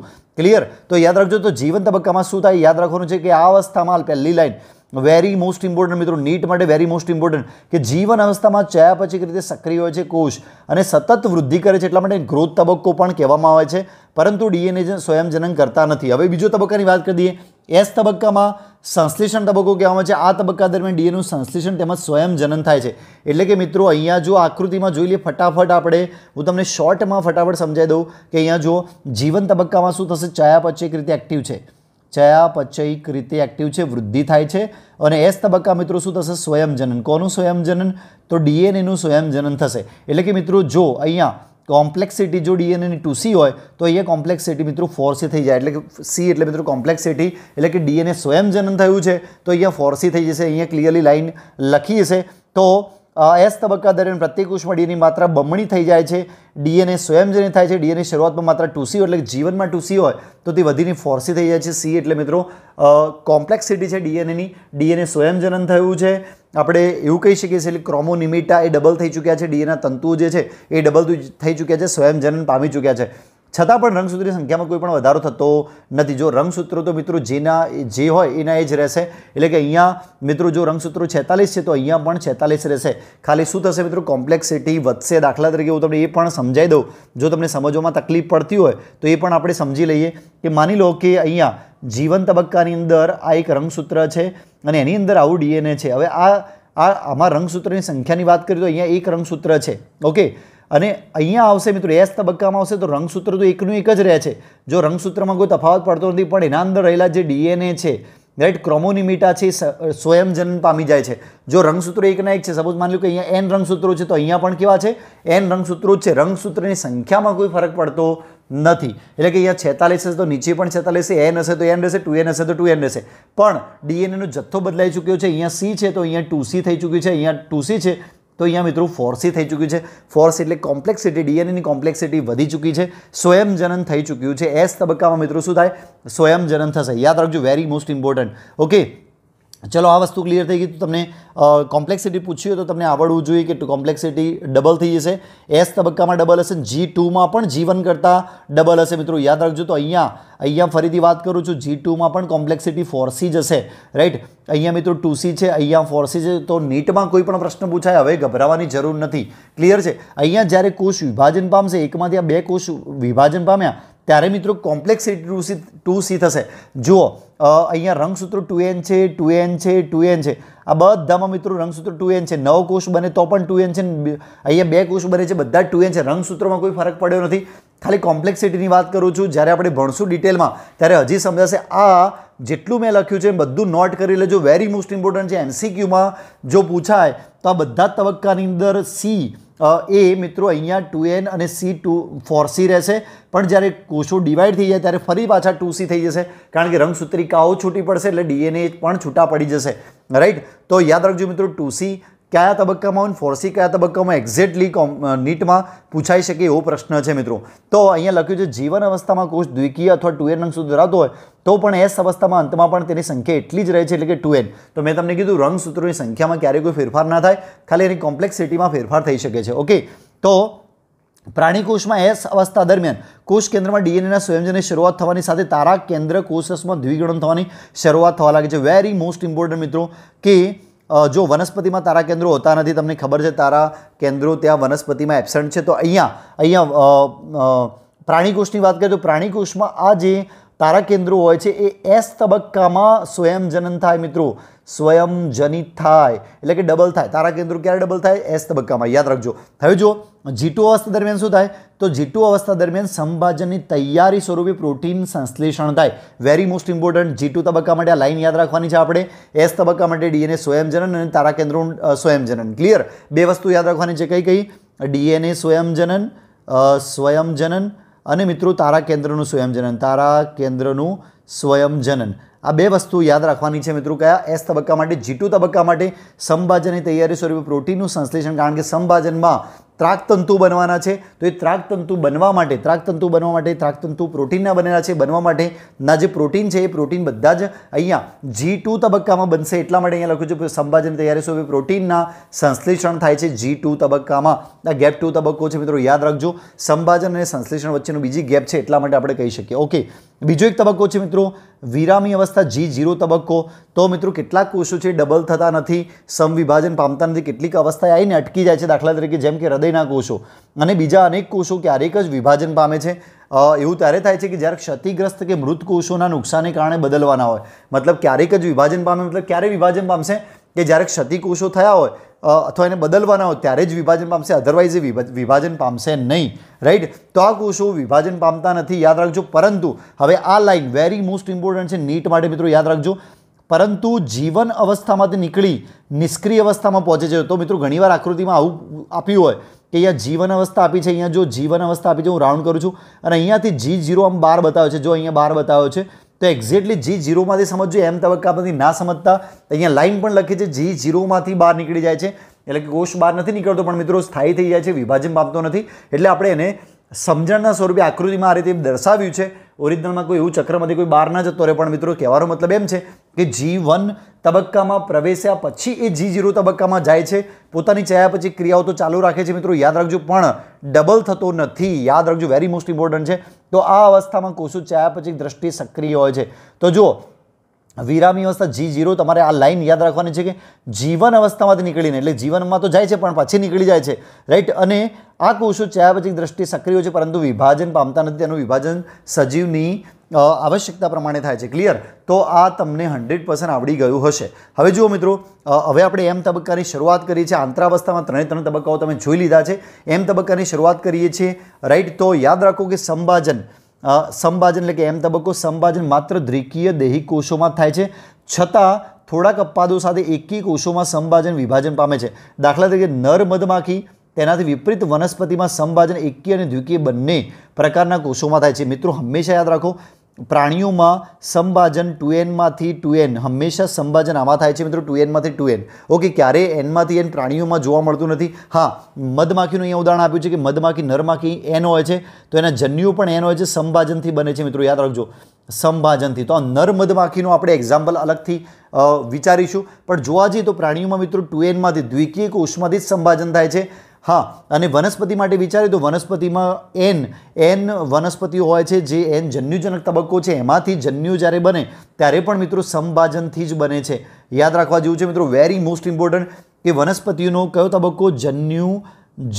ક્લિયર તો યાદ રાખજો તો જીવન તબક્કામાં શું થાય યાદ રાખવાનું છે કે આ અવસ્થામાં પહેલી લાઈન વેરી મોસ્ટ ઇમ્પોર્ટન્ટ મિત્રો નીટ માટે વેરી મોસ્ટ ઇમ્પોર્ટન્ટ કે જીવન અવસ્થામાં ચયાપચિક રીતે સક્રિય હોય છે કોષ અને સતત વૃદ્ધિ કરે છે એટલા માટે ગ્રોથ તબક્કો પણ કહેવામાં આવે છે પરંતુ ડીએનએ સ્વયંજનન કરતા નથી હવે બીજો તબક્કાની વાત કરી દઈએ એસ તબક્કામાં સંશ્લેષણ તબક્કો કહેવામાં છે આ તબક્કા દરમિયાન ડીએનનું સંશ્લેષણ તેમજ સ્વયંજનન થાય છે એટલે કે મિત્રો અહીંયા જો આકૃતિમાં જોઈ લઈએ ફટાફટ આપણે હું તમને શોર્ટમાં ફટાફટ સમજાવી દઉં કે અહીંયા જો જીવન તબક્કામાં શું થશે ચયાપચિક રીતે એક્ટિવ છે ચયાપચયિક રીતે એક્ટિવ છે વૃદ્ધિ થાય છે અને એસ તબક્કા મિત્રો શું થશે સ્વયંજનન કોનું સ્વયંજનન તો ડીએનએનું સ્વયંજનન થશે એટલે કે મિત્રો જો અહીંયા કોમ્પ્લેક્સિટી જો ડીએનએની ટુ સી હોય તો અહીંયા કોમ્પ્લેક્સિટી મિત્રો ફોરસી થઈ જાય એટલે કે સી એટલે મિત્રો કોમ્પ્લેક્સિટી એટલે કે ડીએનએ સ્વયંજનન થયું છે તો અહીંયા ફોરસી થઈ જશે અહીંયા ક્લિયરલી લાઈન લખી હશે તો એસ તબક્કા દરમિયાન પ્રત્યેક ઉષ્મડીની માત્રા બમણી થઈ જાય છે ડીએનએ સ્વયંજનિત થાય છે ડીએનએ શરૂઆતમાં માત્ર ટુસી એટલે જીવનમાં ટુસી હોય તો તે વધીને ફોરસી થઈ જાય છે સી એટલે મિત્રો કોમ્પ્લેક્સિટી છે ડીએનએની ડીએનએ સ્વયંજનન થયું છે આપણે એવું કહી શકીએ છીએ ક્રોમોનિમિટા એ ડબલ થઈ ચૂક્યા છે ડીએના તંતુઓ જે છે એ ડબલ થઈ ચૂક્યા છે સ્વયંજનન પામી ચૂક્યા છે છતાં પણ રંગસૂત્રની સંખ્યામાં કોઈ પણ વધારો થતો નથી જો રંગસૂત્રો તો મિત્રો જેના જે હોય એના એ જ રહેશે એટલે કે અહીંયા મિત્રો જો રંગસૂત્રો છેતાલીસ છે તો અહીંયા પણ છેતાલીસ રહેશે ખાલી શું થશે મિત્રો કોમ્પ્લેક્સિટી વધશે દાખલા તરીકે હું તમને એ પણ સમજાઈ દઉં જો તમને સમજવામાં તકલીફ પડતી હોય તો એ પણ આપણે સમજી લઈએ કે માની લો કે અહીંયા જીવન તબક્કાની અંદર આ એક રંગસૂત્ર છે અને એની અંદર આવું ડીએનએ છે હવે આ આમાં રંગસૂત્રની સંખ્યાની વાત કરીએ તો અહીંયા એક રંગસૂત્ર છે ઓકે અને અહીંયા આવશે મિત્રો એસ તબક્કામાં આવશે તો રંગસૂત્ર તો એકનું એક જ રહે છે જો રંગસૂત્રમાં કોઈ તફાવત પડતો નથી પણ એના અંદર રહેલા જે ડીએનએ છે રાઈટ ક્રોમોનિમિટા છે સ્વયં જન્મ પામી જાય છે જો રંગસૂત્રો એકના એક છે સપોઝ માની લો કે અહીંયા એન રંગસૂત્રો છે તો અહીંયા પણ કેવા છે એન રંગસૂત્રો છે રંગસૂત્રની સંખ્યામાં કોઈ ફરક પડતો નથી એટલે કે અહીંયા છેતાલીસ હશે તો નીચે પણ છેતાલીસ એન હશે તો એન રહેશે ટુ એન હશે તો ટુ એન રહેશે પણ ડીએનએનો જથ્થો બદલાઈ ચૂક્યો છે અહીંયા સી છે તો અહીંયા ટુ સી થઈ ચૂક્યું છે અહીંયા ટુ સી છે તો અહીંયા મિત્રો ફોરસી થઈ ચૂક્યું છે ફોર્સ એટલે કોમ્પ્લેક્સિટી ડીએનએની કોમ્પ્લેક્સિટી વધી ચૂકી છે સ્વયંજનન થઈ ચૂક્યું છે એસ તબક્કામાં મિત્રો શું થાય સ્વયંજનન થશે યાદ રાખજો વેરી મોસ્ટ ઇમ્પોર્ટન્ટ ઓકે ચલો આ વસ્તુ ક્લિયર થઈ ગઈ તો તમને કોમ્પ્લેક્સિટી પૂછ્યું તો તમને આવડવું જોઈએ કે કોમ્પ્લેક્સિટી ડબલ થઈ જશે એસ તબક્કામાં ડબલ હશે જી ટુમાં પણ જી વન કરતાં ડબલ હશે મિત્રો યાદ રાખજો તો અહીંયા અહીંયા ફરીથી વાત કરું છું જી ટુમાં પણ કોમ્પ્લેક્સિટી ફોરસી જશે રાઈટ અહીંયા મિત્રો ટુ સી છે અહીંયા ફોરસી છે તો નીટમાં કોઈ પણ પ્રશ્ન પૂછાય હવે ગભરાવાની જરૂર નથી ક્લિયર છે અહીંયા જ્યારે કોષ વિભાજન પામશે એકમાંથી આ બે કોષ વિભાજન પામ્યા ત્યારે મિત્રો complex at two C two C થશે જુઓ અહીંયા રંગસૂત્રો ટુ એન છે ટુ એન છે ટુ એન છે આ બધામાં મિત્રો રંગસૂત્ર ટુ એન છે નવ કોષ બને તો પણ ટુ એન છે અહીંયા બે કોષ બને છે બધા ટુ એન છે રંગસૂત્રમાં કોઈ ફરક પડ્યો નથી ખાલી કોમ્પ્લેક્સિટીની વાત કરું છું જ્યારે આપણે ભણશું ડિટેલમાં ત્યારે હજી સમજાશે આ જેટલું મેં લખ્યું છે બધું નોટ કરી લેજો વેરી મોસ્ટ ઇમ્પોર્ટન્ટ છે એનસીક્યુમાં જો પૂછાય તો આ બધા તબક્કાની અંદર સી એ મિત્રો અહીંયા ટુ એન અને સી ટુ ફોર સી રહેશે પણ જ્યારે કોષો ડિવાઈડ થઈ જાય ત્યારે ફરી પાછા ટુ સી થઈ જશે કારણ કે રંગસૂત્રિકાઓ છૂટી પડશે એટલે ડીએનએ પણ છૂટા પડી જશે રાઈટ તો યાદ રાખજો મિત્રો ટુ સી કયા તબક્કામાં અને ફોરસી કયા તબક્કામાં એક્ઝેક્ટલી નીટમાં પૂછાઈ શકે એવો પ્રશ્ન છે મિત્રો તો અહીંયા લખ્યું છે જીવન અવસ્થામાં કોષ દ્વિકીય અથવા ટુ એન રંગસૂત્ર ધરાવતો હોય તો પણ એસ અવસ્થામાં અંતમાં પણ તેની સંખ્યા એટલી જ રહે છે એટલે કે ટુ એન તો મેં તમને કીધું રંગસૂત્રોની સંખ્યામાં ક્યારેય કોઈ ફેરફાર ના થાય ખાલી એની કોમ્પ્લેક્સિટીમાં ફેરફાર થઈ શકે છે ઓકે તો પ્રાણી પ્રાણીકોષમાં એસ અવસ્થા દરમિયાન કોષ કેન્દ્રમાં ડીએનએના સ્વયંજનની શરૂઆત થવાની સાથે તારા કેન્દ્ર કોષમાં દ્વિગણન થવાની શરૂઆત થવા લાગે છે વેરી મોસ્ટ ઇમ્પોર્ટન્ટ મિત્રો કે જો વનસ્પતિમાં તારા કેન્દ્રો હોતા નથી તમને ખબર છે તારા કેન્દ્રો ત્યાં વનસ્પતિમાં એબસન્ટ છે તો અહીંયા અહીંયા પ્રાણીકોષની વાત કરીએ તો પ્રાણીકોષમાં આ જે તારા કેન્દ્રો હોય છે એ એસ તબક્કામાં સ્વયંજનન થાય મિત્રો સ્વયંજનિત થાય એટલે કે ડબલ થાય તારા કેન્દ્રો ક્યારે ડબલ થાય એસ તબક્કામાં યાદ રાખજો હવે જો જીટુ અવસ્થા દરમિયાન શું થાય તો જીટુ અવસ્થા દરમિયાન સંભાજનની તૈયારી સ્વરૂપે પ્રોટીન સંશ્લેષણ થાય વેરી મોસ્ટ ઇમ્પોર્ટન્ટ જીટુ તબક્કા માટે આ લાઇન યાદ રાખવાની છે આપણે એસ તબક્કા માટે ડીએનએ સ્વયંજનન અને તારા કેન્દ્રો સ્વયંજનન ક્લિયર બે વસ્તુ યાદ રાખવાની છે કઈ કઈ ડીએનએ સ્વયંજનન સ્વયંજનન અને મિત્રો તારા કેન્દ્રનું સ્વયંજનન તારા કેન્દ્રનું સ્વયંજનન આ બે વસ્તુ યાદ રાખવાની છે મિત્રો કયા એસ તબક્કા માટે જીટુ તબક્કા માટે સંભાજનની તૈયારી સ્વરૂપે પ્રોટીનનું સંશ્લેષણ કારણ કે સંભાજનમાં ત્રાકતંતુ બનવાના છે તો એ ત્રાકતંતુ બનવા માટે ત્રાકતંતુ બનવા માટે ત્રાકતંતુ પ્રોટીનના બનેલા છે બનવા માટેના જે પ્રોટીન છે એ પ્રોટીન બધા જ અહીંયા જી ટુ તબક્કામાં બનશે એટલા માટે અહીંયા લખ્યું છે સંભાજન તૈયારી શું પ્રોટીનના સંશ્લેષણ થાય છે જી ટુ તબક્કામાં આ ગેપ ટુ તબક્કો છે મિત્રો યાદ રાખજો સંભાજન અને સંશ્લેષણ વચ્ચેનો બીજી ગેપ છે એટલા માટે આપણે કહી શકીએ ઓકે બીજો એક તબક્કો છે મિત્રો વિરામી અવસ્થા જી જીરો તબક્કો તો મિત્રો કેટલાક કોષો છે ડબલ થતા નથી સમવિભાજન પામતા નથી કેટલીક અવસ્થા આવીને અટકી જાય છે દાખલા તરીકે જેમ કે હૃદય હૃદયના કોષો અને બીજા અનેક કોષો ક્યારેક જ વિભાજન પામે છે એવું ત્યારે થાય છે કે જ્યારે ક્ષતિગ્રસ્ત કે મૃત કોષોના નુકસાનને કારણે બદલવાના હોય મતલબ ક્યારેક જ વિભાજન પામે મતલબ ક્યારે વિભાજન પામશે કે જ્યારે ક્ષતિકોષો થયા હોય અથવા એને બદલવાના હોય ત્યારે જ વિભાજન પામશે અધરવાઇઝ એ વિભાજન પામશે નહીં રાઈટ તો આ કોષો વિભાજન પામતા નથી યાદ રાખજો પરંતુ હવે આ લાઈન વેરી મોસ્ટ ઇમ્પોર્ટન્ટ છે નીટ માટે મિત્રો યાદ રાખજો પરંતુ જીવન અવસ્થામાંથી નીકળી નિષ્ક્રિય અવસ્થામાં પહોંચે છે તો મિત્રો ઘણીવાર આકૃતિમાં આવું આપ્યું હોય કે અહીંયા જીવન અવસ્થા આપી છે અહીંયા જો જીવન અવસ્થા આપી છે હું રાઉન્ડ કરું છું અને અહીંયાથી જી જીરો આમ બાર બતાવ્યો છે જો અહીંયા બાર બતાવ્યો છે તો એક્ઝેક્ટલી જી જીરોમાંથી સમજજો એમ તબક્કામાંથી ના સમજતા અહીંયા લાઈન પણ લખી છે જી જીરોમાંથી બહાર નીકળી જાય છે એટલે કે કોષ બહાર નથી નીકળતો પણ મિત્રો સ્થાયી થઈ જાય છે વિભાજન પામતો નથી એટલે આપણે એને સમજણના સ્વરૂપે આકૃતિમાં આ રીતે દર્શાવ્યું છે ઓરિજિનલમાં કોઈ એવું ચક્રમાંથી કોઈ બહાર ના જતો રહે પણ મિત્રો કહેવાનો મતલબ એમ છે કે જી વન તબક્કામાં પ્રવેશ્યા પછી એ જી ઝીરો તબક્કામાં જાય છે પોતાની ચયા પછી ક્રિયાઓ તો ચાલુ રાખે છે મિત્રો યાદ રાખજો પણ ડબલ થતો નથી યાદ રાખજો વેરી મોસ્ટ ઇમ્પોર્ટન્ટ છે તો આ અવસ્થામાં કોષો ચયા પછી દ્રષ્ટિ સક્રિય હોય છે તો જુઓ વિરામી અવસ્થા જી જીરો તમારે આ લાઇન યાદ રાખવાની છે કે જીવન અવસ્થામાંથી નીકળીને એટલે જીવનમાં તો જાય છે પણ પછી નીકળી જાય છે રાઈટ અને આ કોષો ચયાપચિક દ્રષ્ટિએ સક્રિય છે પરંતુ વિભાજન પામતા નથી તેનું વિભાજન સજીવની આવશ્યકતા પ્રમાણે થાય છે ક્લિયર તો આ તમને હંડ્રેડ પર્સન્ટ આવડી ગયું હશે હવે જુઓ મિત્રો હવે આપણે એમ તબક્કાની શરૂઆત કરીએ છીએ આંતરાવસ્થામાં ત્રણે ત્રણ તબક્કાઓ તમે જોઈ લીધા છે એમ તબક્કાની શરૂઆત કરીએ છીએ રાઈટ તો યાદ રાખો કે સંભાજન સંભાજન એટલે કે એમ તબક્કો સંભાજન માત્ર દ્વિકીય દેહી કોષોમાં થાય છે છતાં થોડાક અપવાદો સાથે એકી કોષોમાં સંભાજન વિભાજન પામે છે દાખલા તરીકે નર મધમાખી તેનાથી વિપરીત વનસ્પતિમાં સંભાજન એકી અને દ્વિકીય બંને પ્રકારના કોષોમાં થાય છે મિત્રો હંમેશા યાદ રાખો પ્રાણીઓમાં સંભાજન ટુ એનમાંથી ટુ એન હંમેશા સંભાજન આમાં થાય છે મિત્રો ટુ એનમાંથી ટુ એન ઓકે ક્યારે એનમાંથી એન પ્રાણીઓમાં જોવા મળતું નથી હા મધમાખીનું અહીંયા ઉદાહરણ આપ્યું છે કે મધમાખી નરમાખી એન હોય છે તો એના જન્યુ પણ એન હોય છે સંભાજનથી બને છે મિત્રો યાદ રાખજો સંભાજનથી તો આ નર મધમાખીનું આપણે એક્ઝામ્પલ અલગથી વિચારીશું પણ જોવા જઈએ તો પ્રાણીઓમાં મિત્રો ટુ એનમાંથી દ્વિકીય ઉષ્માથી જ સંભાજન થાય છે હા અને વનસ્પતિ માટે વિચારીએ તો વનસ્પતિમાં એન એન વનસ્પતિઓ હોય છે જે એન જન્યુજનક તબક્કો છે એમાંથી જન્યુ જ્યારે બને ત્યારે પણ મિત્રો સંભાજનથી જ બને છે યાદ રાખવા જેવું છે મિત્રો વેરી મોસ્ટ ઇમ્પોર્ટન્ટ કે વનસ્પતિઓનો કયો તબક્કો જન્યુ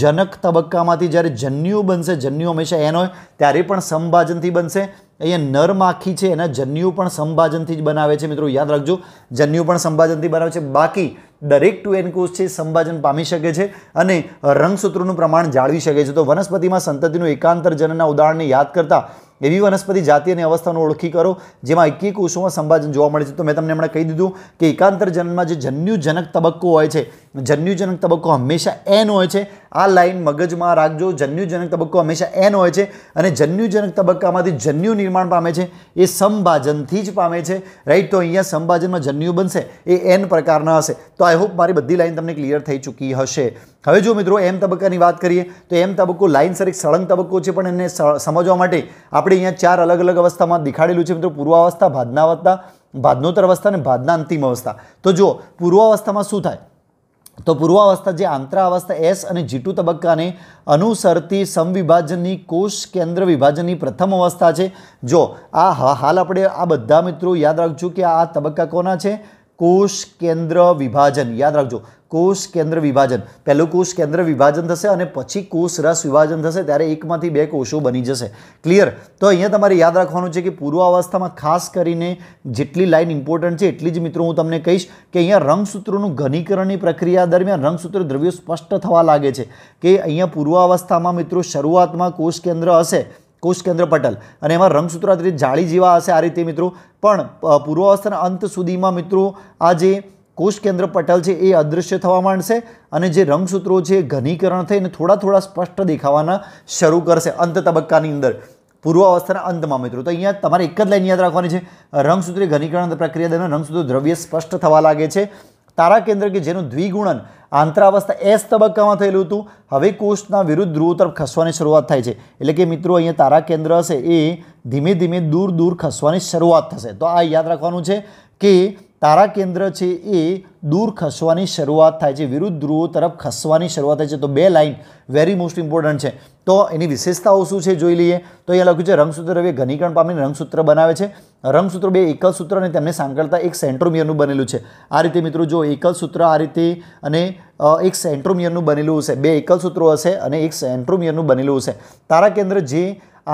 જનક તબક્કામાંથી જ્યારે જન્યુ બનશે જન્યુ હંમેશા એન હોય ત્યારે પણ સંભાજનથી બનશે અહીંયા નર છે એના જન્યુ પણ સંભાજનથી જ બનાવે છે મિત્રો યાદ રાખજો જન્યુ પણ સંભાજનથી બનાવે છે બાકી દરેક ટુ એન કોષ છે સંભાજન પામી શકે છે અને રંગસૂત્રોનું પ્રમાણ જાળવી શકે છે તો વનસ્પતિમાં સંતતિનું એકાંતરજનના ઉદાહરણને યાદ કરતા એવી વનસ્પતિ જાતિ અને અવસ્થાનું ઓળખી કરો જેમાં એકી કોષોમાં સંભાજન જોવા મળે છે તો મેં તમને હમણાં કહી દીધું કે એકાંતરજનમાં જે જન્યુજનક તબક્કો હોય છે જન્યુજનક તબક્કો હંમેશા એન હોય છે આ લાઇન મગજમાં રાખજો જન્યુજનક તબક્કો હંમેશા એન હોય છે અને જન્યુજનક તબક્કામાંથી જન્યુ નિર્માણ પામે છે એ સંભાજનથી જ પામે છે રાઈટ તો અહીંયા સંભાજનમાં જન્યુ બનશે એ એન પ્રકારના હશે તો આઈ હોપ મારી બધી લાઇન તમને ક્લિયર થઈ ચૂકી હશે હવે જો મિત્રો એમ તબક્કાની વાત કરીએ તો એમ તબક્કો લાઇનસર એક સળંગ તબક્કો છે પણ એને સમજવા માટે આપણે અહીંયા ચાર અલગ અલગ અવસ્થામાં દેખાડેલું છે મિત્રો પૂર્વાવસ્થા ભાદનાવસ્થા ભાદનોતર અવસ્થા અને ભાદના અંતિમ અવસ્થા તો જો પૂર્વાવસ્થામાં શું થાય તો પૂર્વાવસ્થા જે આંતરાવસ્થા એસ અને જીટુ તબક્કાને અનુસરતી સમવિભાજનની કોષ કેન્દ્ર વિભાજનની પ્રથમ અવસ્થા છે જો આ હાલ આપણે આ બધા મિત્રો યાદ રાખજો કે આ તબક્કા કોના છે કોષ કેન્દ્ર વિભાજન યાદ રાખજો કોષ કેન્દ્ર વિભાજન પહેલું કોષ કેન્દ્ર વિભાજન થશે અને પછી કોષ રસ વિભાજન થશે ત્યારે એકમાંથી બે કોષો બની જશે ક્લિયર તો અહીંયા તમારે યાદ રાખવાનું છે કે પૂર્વાવસ્થામાં ખાસ કરીને જેટલી લાઇન ઇમ્પોર્ટન્ટ છે એટલી જ મિત્રો હું તમને કહીશ કે અહીંયા રંગસૂત્રોનું ઘનીકરણની પ્રક્રિયા દરમિયાન રંગસૂત્ર દ્રવ્યો સ્પષ્ટ થવા લાગે છે કે અહીંયા પૂર્વાવસ્થામાં મિત્રો શરૂઆતમાં કોષ કેન્દ્ર હશે કોષ કેન્દ્ર પટલ અને એમાં રંગસૂત્રો રીતે જાળી જેવા હશે આ રીતે મિત્રો પણ પૂર્વાવસ્થાના અંત સુધીમાં મિત્રો આ જે કોષકેન્દ્ર પટલ છે એ અદૃશ્ય થવા માંડશે અને જે રંગસૂત્રો છે એ ઘનીકરણ થઈને થોડા થોડા સ્પષ્ટ દેખાવાના શરૂ કરશે અંત તબક્કાની અંદર પૂર્વાવસ્થાના અંતમાં મિત્રો તો અહીંયા તમારે એક જ લાઈન યાદ રાખવાની છે રંગસૂત્રે ઘનીકરણ પ્રક્રિયા દરમિયાન રંગસૂત્રો દ્રવ્ય સ્પષ્ટ થવા લાગે છે તારા કેન્દ્ર કે જેનું દ્વિગુણન આંતરાવસ્થા એસ તબક્કામાં થયેલું હતું હવે કોષના વિરુદ્ધ ધ્રુવ તરફ ખસવાની શરૂઆત થાય છે એટલે કે મિત્રો અહીંયા તારા કેન્દ્ર હશે એ ધીમે ધીમે દૂર દૂર ખસવાની શરૂઆત થશે તો આ યાદ રાખવાનું છે કે તારા કેન્દ્ર છે એ દૂર ખસવાની શરૂઆત થાય છે વિરુદ્ધ ધ્રુવો તરફ ખસવાની શરૂઆત થાય છે તો બે લાઇન વેરી મોસ્ટ ઇમ્પોર્ટન્ટ છે તો એની વિશેષતાઓ શું છે જોઈ લઈએ તો અહીંયા લખ્યું છે રંગસૂત્ર હવે ઘનીકરણ પામીને રંગસૂત્ર બનાવે છે રંગસૂત્ર બે એકલ સૂત્ર અને તેમને સાંકળતા એક સેન્ટ્રોમિયરનું બનેલું છે આ રીતે મિત્રો જો એકલ સૂત્ર આ રીતે અને એક સેન્ટ્રોમિયરનું બનેલું હશે બે એકલ સૂત્રો હશે અને એક સેન્ટ્રોમિયરનું બનેલું હશે તારા કેન્દ્ર જે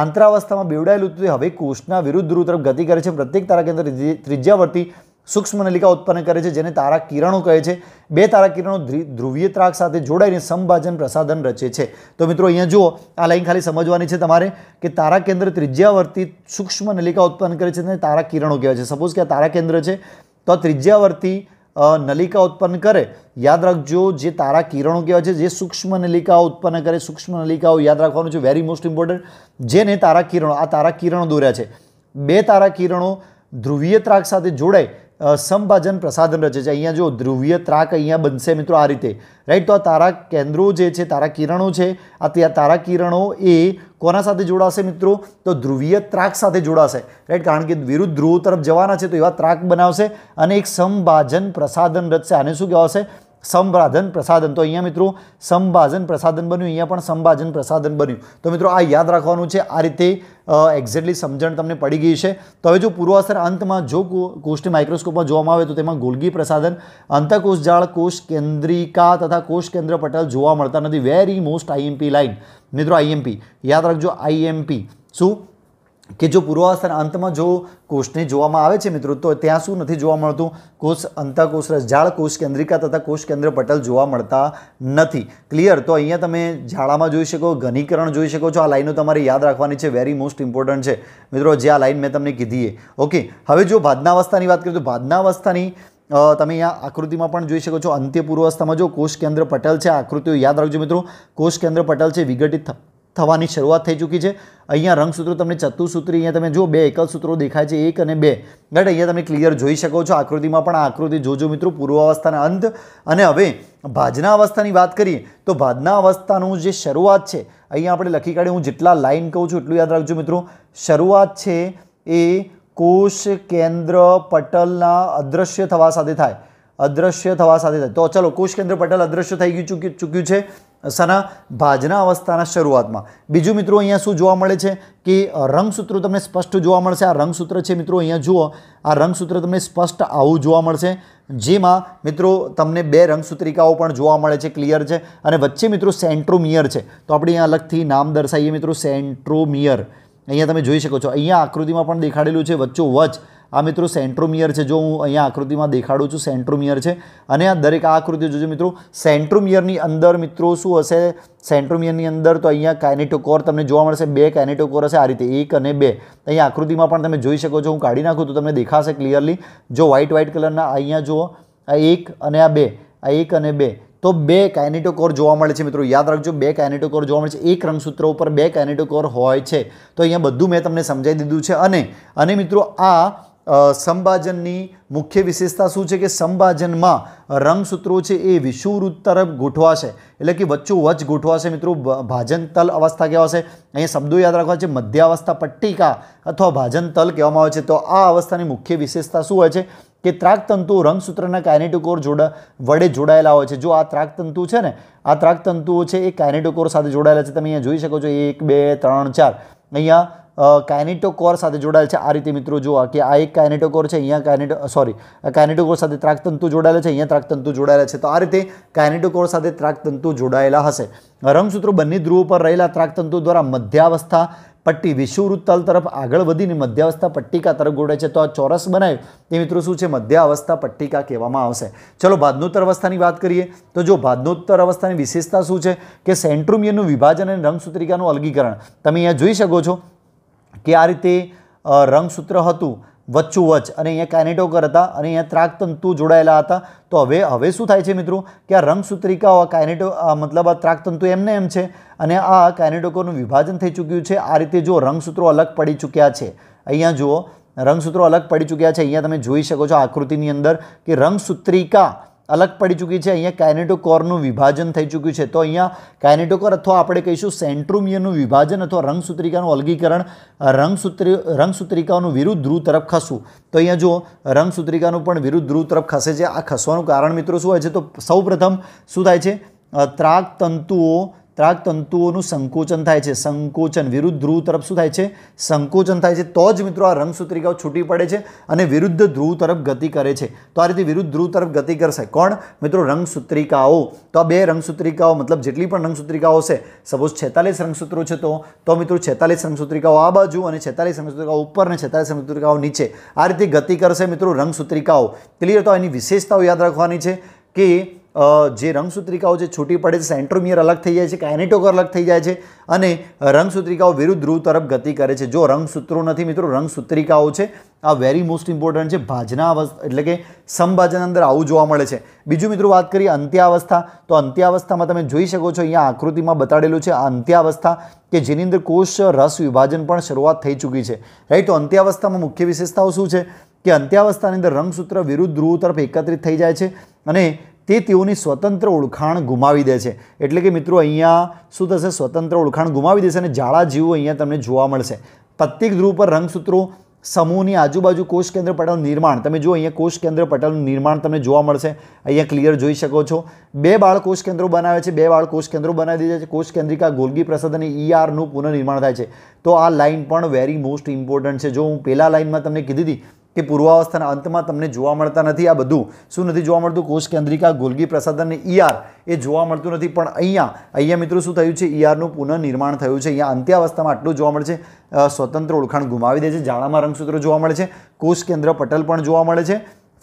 આંતરાવસ્થામાં બેવડાયેલું હતું તે હવે કોષના વિરુદ્ધ ધ્રુવ તરફ ગતિ કરે છે પ્રત્યેક તારા કેન્દ્ર ત્રિજ્યાવર્તી સૂક્ષ્મ નલિકા ઉત્પન્ન કરે છે જેને તારા કિરણો કહે છે બે તારા કિરણો ધ્રુવીય ત્રાક સાથે જોડાઈને સંભાજન પ્રસાધન રચે છે તો મિત્રો અહીંયા જુઓ આ લાઈન ખાલી સમજવાની છે તમારે કે તારા કેન્દ્ર ત્રિજ્યાવર્તી સૂક્ષ્મ નલિકા ઉત્પન્ન કરે છે તેને તારા કિરણો કહેવાય છે સપોઝ કે આ તારા કેન્દ્ર છે તો ત્રિજ્યાવર્તી નલિકા ઉત્પન્ન કરે યાદ રાખજો જે તારા કિરણો કહેવાય છે જે સૂક્ષ્મ નલિકાઓ ઉત્પન્ન કરે સૂક્ષ્મ નલિકાઓ યાદ રાખવાનું છે વેરી મોસ્ટ ઇમ્પોર્ટન્ટ જેને તારા કિરણો આ તારા કિરણો દોર્યા છે બે તારા કિરણો ધ્રુવીય ત્રાક સાથે જોડાય સંભાજન પ્રસાદન રચે છે અહીંયા જો ધ્રુવીય ત્રાક અહીંયા બનશે મિત્રો આ રીતે રાઈટ તો આ તારા કેન્દ્રો જે છે તારા કિરણો છે આ ત્યાં તારા કિરણો એ કોના સાથે જોડાશે મિત્રો તો ધ્રુવીય ત્રાક સાથે જોડાશે રાઈટ કારણ કે વિરુદ્ધ ધ્રુવ તરફ જવાના છે તો એવા ત્રાક બનાવશે અને એક સંભાજન પ્રસાધન રચશે આને શું કહેવાશે સંભાજન પ્રસાદન તો અહીંયા મિત્રો સંભાજન પ્રસાદન બન્યું અહીંયા પણ સંભાજન પ્રસાદન બન્યું તો મિત્રો આ યાદ રાખવાનું છે આ રીતે એક્ઝેક્ટલી સમજણ તમને પડી ગઈ છે તો હવે જો પૂર્વાસર અંતમાં જો કોષ્ટી માઇક્રોસ્કોપમાં જોવામાં આવે તો તેમાં ગોલગી પ્રસાદન અંતકોષ કોષ કેન્દ્રિકા તથા કોષ કેન્દ્ર પટલ જોવા મળતા નથી વેરી મોસ્ટ આઈએમપી લાઇન મિત્રો આઈએમપી યાદ રાખજો આઈએમપી શું કે જો પૂર્વાવસ્થાના અંતમાં જો કોષને જોવામાં આવે છે મિત્રો તો ત્યાં શું નથી જોવા મળતું કોષ અંતઃકોષ ઝાડ કોષ કેન્દ્રિકા તથા કોષ કેન્દ્ર પટલ જોવા મળતા નથી ક્લિયર તો અહીંયા તમે ઝાડામાં જોઈ શકો ઘનીકરણ જોઈ શકો છો આ લાઈનો તમારે યાદ રાખવાની છે વેરી મોસ્ટ ઇમ્પોર્ટન્ટ છે મિત્રો જે આ લાઈન મેં તમને કીધી એ ઓકે હવે જો ભાદનાવસ્થાની વાત કરીએ તો ભાદનાવસ્થાની તમે અહીંયા આકૃતિમાં પણ જોઈ શકો છો અંત્ય પૂર્વાવસ્થામાં જો કોષ કેન્દ્ર પટલ છે આકૃતિઓ યાદ રાખજો મિત્રો કોષ કેન્દ્ર પટલ છે વિઘટિત થવાની શરૂઆત થઈ ચૂકી છે અહીંયા રંગસૂત્રો તમને ચતુસૂત્રી અહીંયા તમે જો બે એકલ સૂત્રો દેખાય છે એક અને બે રાઈટ અહીંયા તમે ક્લિયર જોઈ શકો છો આકૃતિમાં પણ આ આકૃતિ જોજો મિત્રો પૂર્વાવસ્થાના અંત અને હવે ભાજના અવસ્થાની વાત કરીએ તો ભાજના અવસ્થાનું જે શરૂઆત છે અહીંયા આપણે લખી કાઢી હું જેટલા લાઈન કહું છું એટલું યાદ રાખજો મિત્રો શરૂઆત છે એ કોષ કેન્દ્ર પટલના અદૃશ્ય થવા સાથે થાય અદૃશ્ય થવા સાથે થાય તો ચલો કોષ કેન્દ્ર પટલ અદૃશ્ય થઈ ગયું ચૂક્યું ચૂક્યું છે સના ભાજના અવસ્થાના શરૂઆતમાં બીજું મિત્રો અહીંયા શું જોવા મળે છે કે રંગસૂત્ર તમને સ્પષ્ટ જોવા મળશે આ રંગસૂત્ર છે મિત્રો અહીંયા જુઓ આ રંગસૂત્ર તમને સ્પષ્ટ આવું જોવા મળશે જેમાં મિત્રો તમને બે રંગસૂત્રિકાઓ પણ જોવા મળે છે ક્લિયર છે અને વચ્ચે મિત્રો સેન્ટ્રોમિયર છે તો આપણે અહીંયા અલગથી નામ દર્શાવીએ મિત્રો સેન્ટ્રોમિયર અહીંયા તમે જોઈ શકો છો અહીંયા આકૃતિમાં પણ દેખાડેલું છે વચ્ચો વચ્ચોવચ આ મિત્રો સેન્ટ્રોમિયર છે જો હું અહીંયા આકૃતિમાં દેખાડું છું સેન્ટ્રોમિયર છે અને આ દરેક આ આકૃતિ જોજો મિત્રો સેન્ટ્રોમિયરની અંદર મિત્રો શું હશે સેન્ટ્રોમિયરની અંદર તો અહીંયા કાઇનેટોકોર તમને જોવા મળશે બે કાઇનેટોકોર હશે આ રીતે એક અને બે અહીંયા આકૃતિમાં પણ તમે જોઈ શકો છો હું કાઢી નાખું તો તમને દેખાશે ક્લિયરલી જો વ્હાઇટ વ્હાઇટ કલરના અહીંયા જુઓ આ એક અને આ બે આ એક અને બે તો બે કાઇનેટોકોર જોવા મળે છે મિત્રો યાદ રાખજો બે કાઇનેટોકોર જોવા મળે છે એક રંગસૂત્ર ઉપર બે કાઇનેટોકોર હોય છે તો અહીંયા બધું મેં તમને સમજાવી દીધું છે અને અને મિત્રો આ સંભાજનની મુખ્ય વિશેષતા શું છે કે સંભાજનમાં રંગસૂત્રો છે એ વિષુવૃત તરફ ગોઠવાશે એટલે કે વચ્ચોવચ ગોઠવાશે મિત્રો ભાજન તલ અવસ્થા કહેવાશે અહીંયા શબ્દો યાદ રાખવા છે મધ્યાવસ્થા પટ્ટિકા અથવા ભાજન તલ કહેવામાં આવે છે તો આ અવસ્થાની મુખ્ય વિશેષતા શું હોય છે કે ત્રાકતંતુ રંગસૂત્રના કાયનેટોકોર જોડા વડે જોડાયેલા હોય છે જો આ ત્રાકતંતુ છે ને આ ત્રાકતંતુઓ છે એ કાયનેટોકોર સાથે જોડાયેલા છે તમે અહીંયા જોઈ શકો છો એક બે ત્રણ ચાર અહીંયા કાયનેટોકોર સાથે જોડાયેલ છે આ રીતે મિત્રો જોવા કે આ એક કાયનેટોકોર છે અહીંયા કાયનેટો સોરી કાયનેટોકોર સાથે ત્રાકતંતુ જોડાયેલા છે અહીંયા ત્રાકતંતુ જોડાયેલા છે તો આ રીતે કાયનેટોકોર સાથે ત્રાકતંતુ જોડાયેલા હશે રંગસૂત્રો બંને ધ્રુવ પર રહેલા ત્રાકતંતુ દ્વારા મધ્યાવસ્થા પટ્ટી વિષુવૃત તરફ આગળ વધીને મધ્યાવસ્થા પટ્ટિકા તરફ ગોળે છે તો આ ચોરસ બનાવ્યું તે મિત્રો શું છે મધ્યાવસ્થા પટ્ટિકા કહેવામાં આવશે ચલો ભાદનોત્તર અવસ્થાની વાત કરીએ તો જો ભાદનોત્તર અવસ્થાની વિશેષતા શું છે કે સેન્ટ્રુમિયનનું વિભાજન અને રંગસૂત્રિકાનું અલગીકરણ તમે અહીંયા જોઈ શકો છો કે આ રીતે રંગસૂત્ર હતું વચ્ચોવચ અને અહીંયા કાયનેટોકર હતા અને અહીંયા ત્રાકતંતુ જોડાયેલા હતા તો હવે હવે શું થાય છે મિત્રો કે આ રંગસૂત્રિકાઓ આ કાયનેટો મતલબ આ ત્રાકતંતુ એમને એમ છે અને આ કાયનેટોકોરનું વિભાજન થઈ ચૂક્યું છે આ રીતે જો રંગસૂત્રો અલગ પડી ચૂક્યા છે અહીંયા જુઓ રંગસૂત્રો અલગ પડી ચૂક્યા છે અહીંયા તમે જોઈ શકો છો આકૃતિની અંદર કે રંગસૂત્રિકા અલગ પડી ચૂકી છે અહીંયા કાયનેટોકોરનું વિભાજન થઈ ચૂક્યું છે તો અહીંયા કાયનેટોકોર અથવા આપણે કહીશું સેન્ટ્રુમિયનું વિભાજન અથવા રંગસૂત્રિકાનું અલગીકરણ રંગસૂત્રી રંગસૂત્રિકાઓનું વિરુદ્ધ ધ્રુવ તરફ ખસવું તો અહીંયા જુઓ રંગસૂત્રિકાનું પણ વિરુદ્ધ ધ્રુવ તરફ ખસે છે આ ખસવાનું કારણ મિત્રો શું હોય છે તો સૌપ્રથમ શું થાય છે ત્રાક તંતુઓ ત્રાક તંતુઓનું સંકોચન થાય છે સંકોચન વિરુદ્ધ ધ્રુવ તરફ શું થાય છે સંકોચન થાય છે તો જ મિત્રો આ રંગસૂત્રિકાઓ છૂટી પડે છે અને વિરુદ્ધ ધ્રુવ તરફ ગતિ કરે છે તો આ રીતે વિરુદ્ધ ધ્રુવ તરફ ગતિ કરશે કોણ મિત્રો રંગસૂત્રિકાઓ તો આ બે રંગસૂત્રિકાઓ મતલબ જેટલી પણ રંગસૂત્રિકાઓ છે સપોઝ છેતાલીસ રંગસૂત્રો છે તો તો મિત્રો છેતાલીસ રંગસૂત્રિકાઓ આ બાજુ અને છેતાલીસ રંગસૂત્રિકાઓ ઉપર અને છેતાલીસ રંગસૂત્રિકાઓ નીચે આ રીતે ગતિ કરશે મિત્રો રંગસૂત્રિકાઓ ક્લિયર તો એની વિશેષતાઓ યાદ રાખવાની છે કે જે રંગસૂત્રિકાઓ જે છૂટી પડે છે સેન્ટ્રોમિયર અલગ થઈ જાય છે કાયનેટોક અલગ થઈ જાય છે અને રંગસૂત્રિકાઓ વિરુદ્ધ ધ્રુવ તરફ ગતિ કરે છે જો રંગસૂત્રો નથી મિત્રો રંગસૂત્રિકાઓ છે આ વેરી મોસ્ટ ઇમ્પોર્ટન્ટ છે ભાજના અવસ્થા એટલે કે સમભાજના અંદર આવું જોવા મળે છે બીજું મિત્રો વાત કરીએ અંત્યાવસ્થા તો અંત્યાવસ્થામાં તમે જોઈ શકો છો અહીંયા આકૃતિમાં બતાડેલું છે આ અંત્યાવસ્થા કે જેની અંદર કોષ રસ વિભાજન પણ શરૂઆત થઈ ચૂકી છે રાઈટ તો અંત્યાવસ્થામાં મુખ્ય વિશેષતાઓ શું છે કે અંત્યાવસ્થાની અંદર રંગસૂત્ર વિરુદ્ધ ધ્રુવ તરફ એકત્રિત થઈ જાય છે અને તે તેઓની સ્વતંત્ર ઓળખાણ ગુમાવી દે છે એટલે કે મિત્રો અહીંયા શું થશે સ્વતંત્ર ઓળખાણ ગુમાવી દેશે અને જાળા જીવો અહીંયા તમને જોવા મળશે પ્રત્યેક ધ્રુવ પર રંગસૂત્રો સમૂહની આજુબાજુ કોષ કેન્દ્ર પટલનું નિર્માણ તમે જો અહીંયા કોષ કેન્દ્ર પટલનું નિર્માણ તમને જોવા મળશે અહીંયા ક્લિયર જોઈ શકો છો બે બાળ કોષ કેન્દ્રો બનાવે છે બે બાળ કોષ કેન્દ્રો બનાવી દીધા છે કોષ કેન્દ્રિકા ગોલગી પ્રસાદ અને ઈઆરનું e પુનઃનિર્માણ થાય છે તો આ લાઇન પણ વેરી મોસ્ટ ઇમ્પોર્ટન્ટ છે જો હું પહેલાં લાઇનમાં તમને કીધી હતી કે પૂર્વાવસ્થાના અંતમાં તમને જોવા મળતા નથી આ બધું શું નથી જોવા મળતું કોષ કેન્દ્રિકા ગોલગી પ્રસાદન અને ઈઆર એ જોવા મળતું નથી પણ અહીંયા અહીંયા મિત્રો શું થયું છે ઈઆરનું પુનઃનિર્માણ થયું છે અહીંયા અંત્યાવસ્થામાં આટલું જોવા મળે છે સ્વતંત્ર ઓળખાણ ગુમાવી દે છે જાળામાં રંગસૂત્રો જોવા મળે છે કોષ કેન્દ્ર પટલ પણ જોવા મળે છે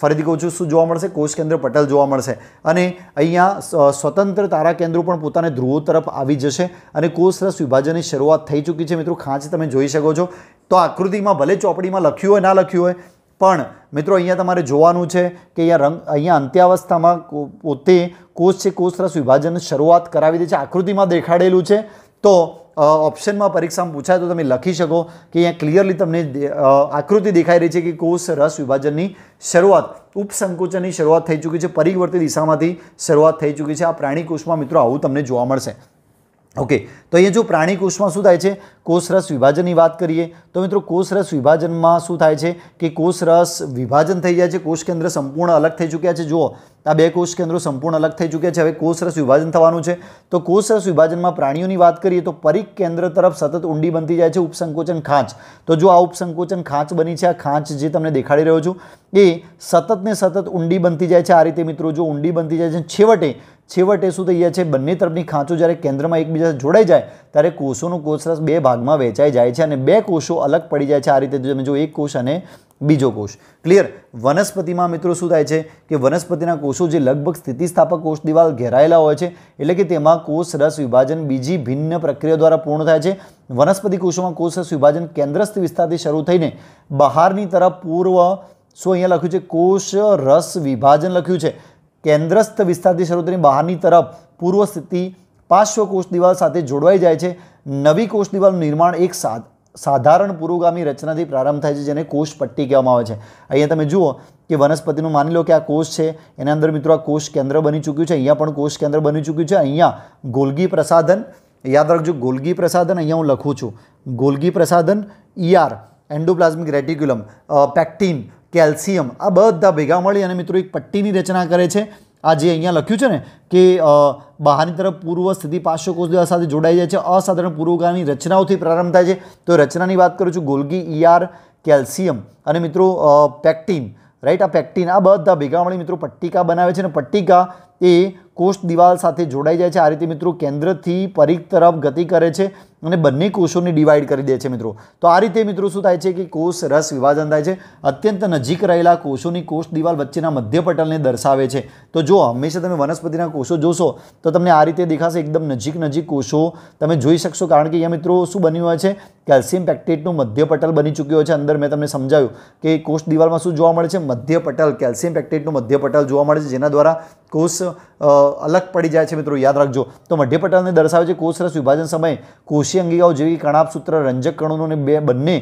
ફરીથી કહું છું શું જોવા મળશે કોષ કેન્દ્ર પટલ જોવા મળશે અને અહીંયા સ્વતંત્ર તારા કેન્દ્રો પણ પોતાને ધ્રુવો તરફ આવી જશે અને કોષરસ વિભાજનની શરૂઆત થઈ ચૂકી છે મિત્રો ખાંચ તમે જોઈ શકો છો તો આકૃતિમાં ભલે ચોપડીમાં લખ્યું હોય ના લખ્યું હોય પણ મિત્રો અહીંયા તમારે જોવાનું છે કે અહીંયા રંગ અહીંયા અંત્યાવસ્થામાં પોતે કોષ છે કોષરસ વિભાજન શરૂઆત કરાવી દે છે આકૃતિમાં દેખાડેલું છે તો ઓપ્શનમાં પરીક્ષામાં પૂછાય તો તમે લખી શકો કે અહીંયા ક્લિયરલી તમને આકૃતિ દેખાઈ રહી છે કે કોષ રસ વિભાજનની શરૂઆત ઉપસંકોચનની શરૂઆત થઈ ચૂકી છે પરિવર્તિત દિશામાંથી શરૂઆત થઈ ચૂકી છે આ પ્રાણી કોષમાં મિત્રો આવું તમને જોવા મળશે ઓકે તો અહીંયા જો પ્રાણી કોષમાં શું થાય છે કોષરસ વિભાજનની વાત કરીએ તો મિત્રો કોષરસ વિભાજનમાં શું થાય છે કે કોષરસ વિભાજન થઈ જાય છે કોષ કેન્દ્ર સંપૂર્ણ અલગ થઈ ચૂક્યા છે જુઓ આ બે કોષ કેન્દ્રો સંપૂર્ણ અલગ થઈ ચૂક્યા છે હવે કોષરસ વિભાજન થવાનું છે તો કોષરસ વિભાજનમાં પ્રાણીઓની વાત કરીએ તો પરિક કેન્દ્ર તરફ સતત ઊંડી બનતી જાય છે ઉપસંકોચન ખાંચ તો જો આ ઉપસંકોચન ખાંચ બની છે આ ખાંચ જે તમને દેખાડી રહ્યો છું એ સતત ને સતત ઊંડી બનતી જાય છે આ રીતે મિત્રો જો ઊંડી બનતી જાય છે છેવટે છેવટે શું થઈ જાય છે બંને તરફની ખાંચો જ્યારે કેન્દ્રમાં એકબીજા જોડાઈ જાય ત્યારે કોષોનું કોષરસ બે ભાગમાં વહેંચાઈ જાય છે અને બે કોષો અલગ પડી જાય છે આ રીતે તમે જો એક કોષ અને બીજો કોષ ક્લિયર વનસ્પતિમાં મિત્રો શું થાય છે કે વનસ્પતિના કોષો જે લગભગ સ્થિતિસ્થાપક કોષ દિવાલ ઘેરાયેલા હોય છે એટલે કે તેમાં કોષ રસ વિભાજન બીજી ભિન્ન પ્રક્રિયા દ્વારા પૂર્ણ થાય છે વનસ્પતિ કોષોમાં કોષ રસ વિભાજન કેન્દ્રસ્થ વિસ્તારથી શરૂ થઈને બહારની તરફ પૂર્વ શું અહીંયા લખ્યું છે કોષ રસ વિભાજન લખ્યું છે કેન્દ્રસ્થ વિસ્તારથી શરૂ થઈને બહારની તરફ પૂર્વ સ્થિતિ પાર્શ્વ કોષ દિવાલ સાથે જોડવાઈ જાય છે નવી કોષ દિવાલનું નિર્માણ એક સાથ સાધારણ પુરોગામી રચનાથી પ્રારંભ થાય છે જેને કોષ પટ્ટી કહેવામાં આવે છે અહીંયા તમે જુઓ કે વનસ્પતિનું માની લો કે આ કોષ છે એના અંદર મિત્રો આ કોષ કેન્દ્ર બની ચૂક્યું છે અહીંયા પણ કોષ કેન્દ્ર બની ચૂક્યું છે અહીંયા ગોલગી પ્રસાધન યાદ રાખજો ગોલગી પ્રસાધન અહીંયા હું લખું છું ગોલગી પ્રસાધન ER e endoplasmic reticulum pectin calcium આ બધા ભેગા મળી અને મિત્રો એક પટ્ટીની રચના કરે છે આ જે અહીંયા લખ્યું છે ને કે બહારની તરફ પૂર્વ સ્થિતિ પાશ્વકોષ સાથે જોડાઈ જાય છે અસાધારણ પૂર્વગાની રચનાઓથી પ્રારંભ થાય છે તો રચનાની વાત કરું છું ગોલગી ઈઆર કેલ્શિયમ અને મિત્રો પેક્ટિન રાઈટ આ પેક્ટિન આ બધા ભેગા મળી મિત્રો પટ્ટિકા બનાવે છે અને પટ્ટિકા એ કોષ દિવાલ સાથે જોડાઈ જાય છે આ રીતે મિત્રો કેન્દ્રથી પરિઘ તરફ ગતિ કરે છે અને બંને કોષોને ડિવાઈડ કરી દે છે મિત્રો તો આ રીતે મિત્રો શું થાય છે કે કોષ રસ વિભાજન થાય છે અત્યંત નજીક રહેલા કોષોની કોષ દિવાલ વચ્ચેના મધ્યપટલને દર્શાવે છે તો જો હંમેશા તમે વનસ્પતિના કોષો જોશો તો તમને આ રીતે દેખાશે એકદમ નજીક નજીક કોષો તમે જોઈ શકશો કારણ કે અહીંયા મિત્રો શું બન્યું હોય છે કેલ્શિયમ પેક્ટેટનું મધ્યપટલ બની ચૂક્યો છે અંદર મેં તમને સમજાવ્યું કે કોષ દિવાલમાં શું જોવા મળે છે મધ્ય પટલ કેલ્શિયમ પેક્ટેટનું મધ્યપટલ જોવા મળે છે જેના દ્વારા કોષ અલગ પડી જાય છે મિત્રો યાદ રાખજો તો મધ્યપટલને દર્શાવે છે કોષરસ વિભાજન સમયે કોષ વિષય અંગિકાઓ જેવી કણાપસૂત્ર રંજક કણોનું બે બંને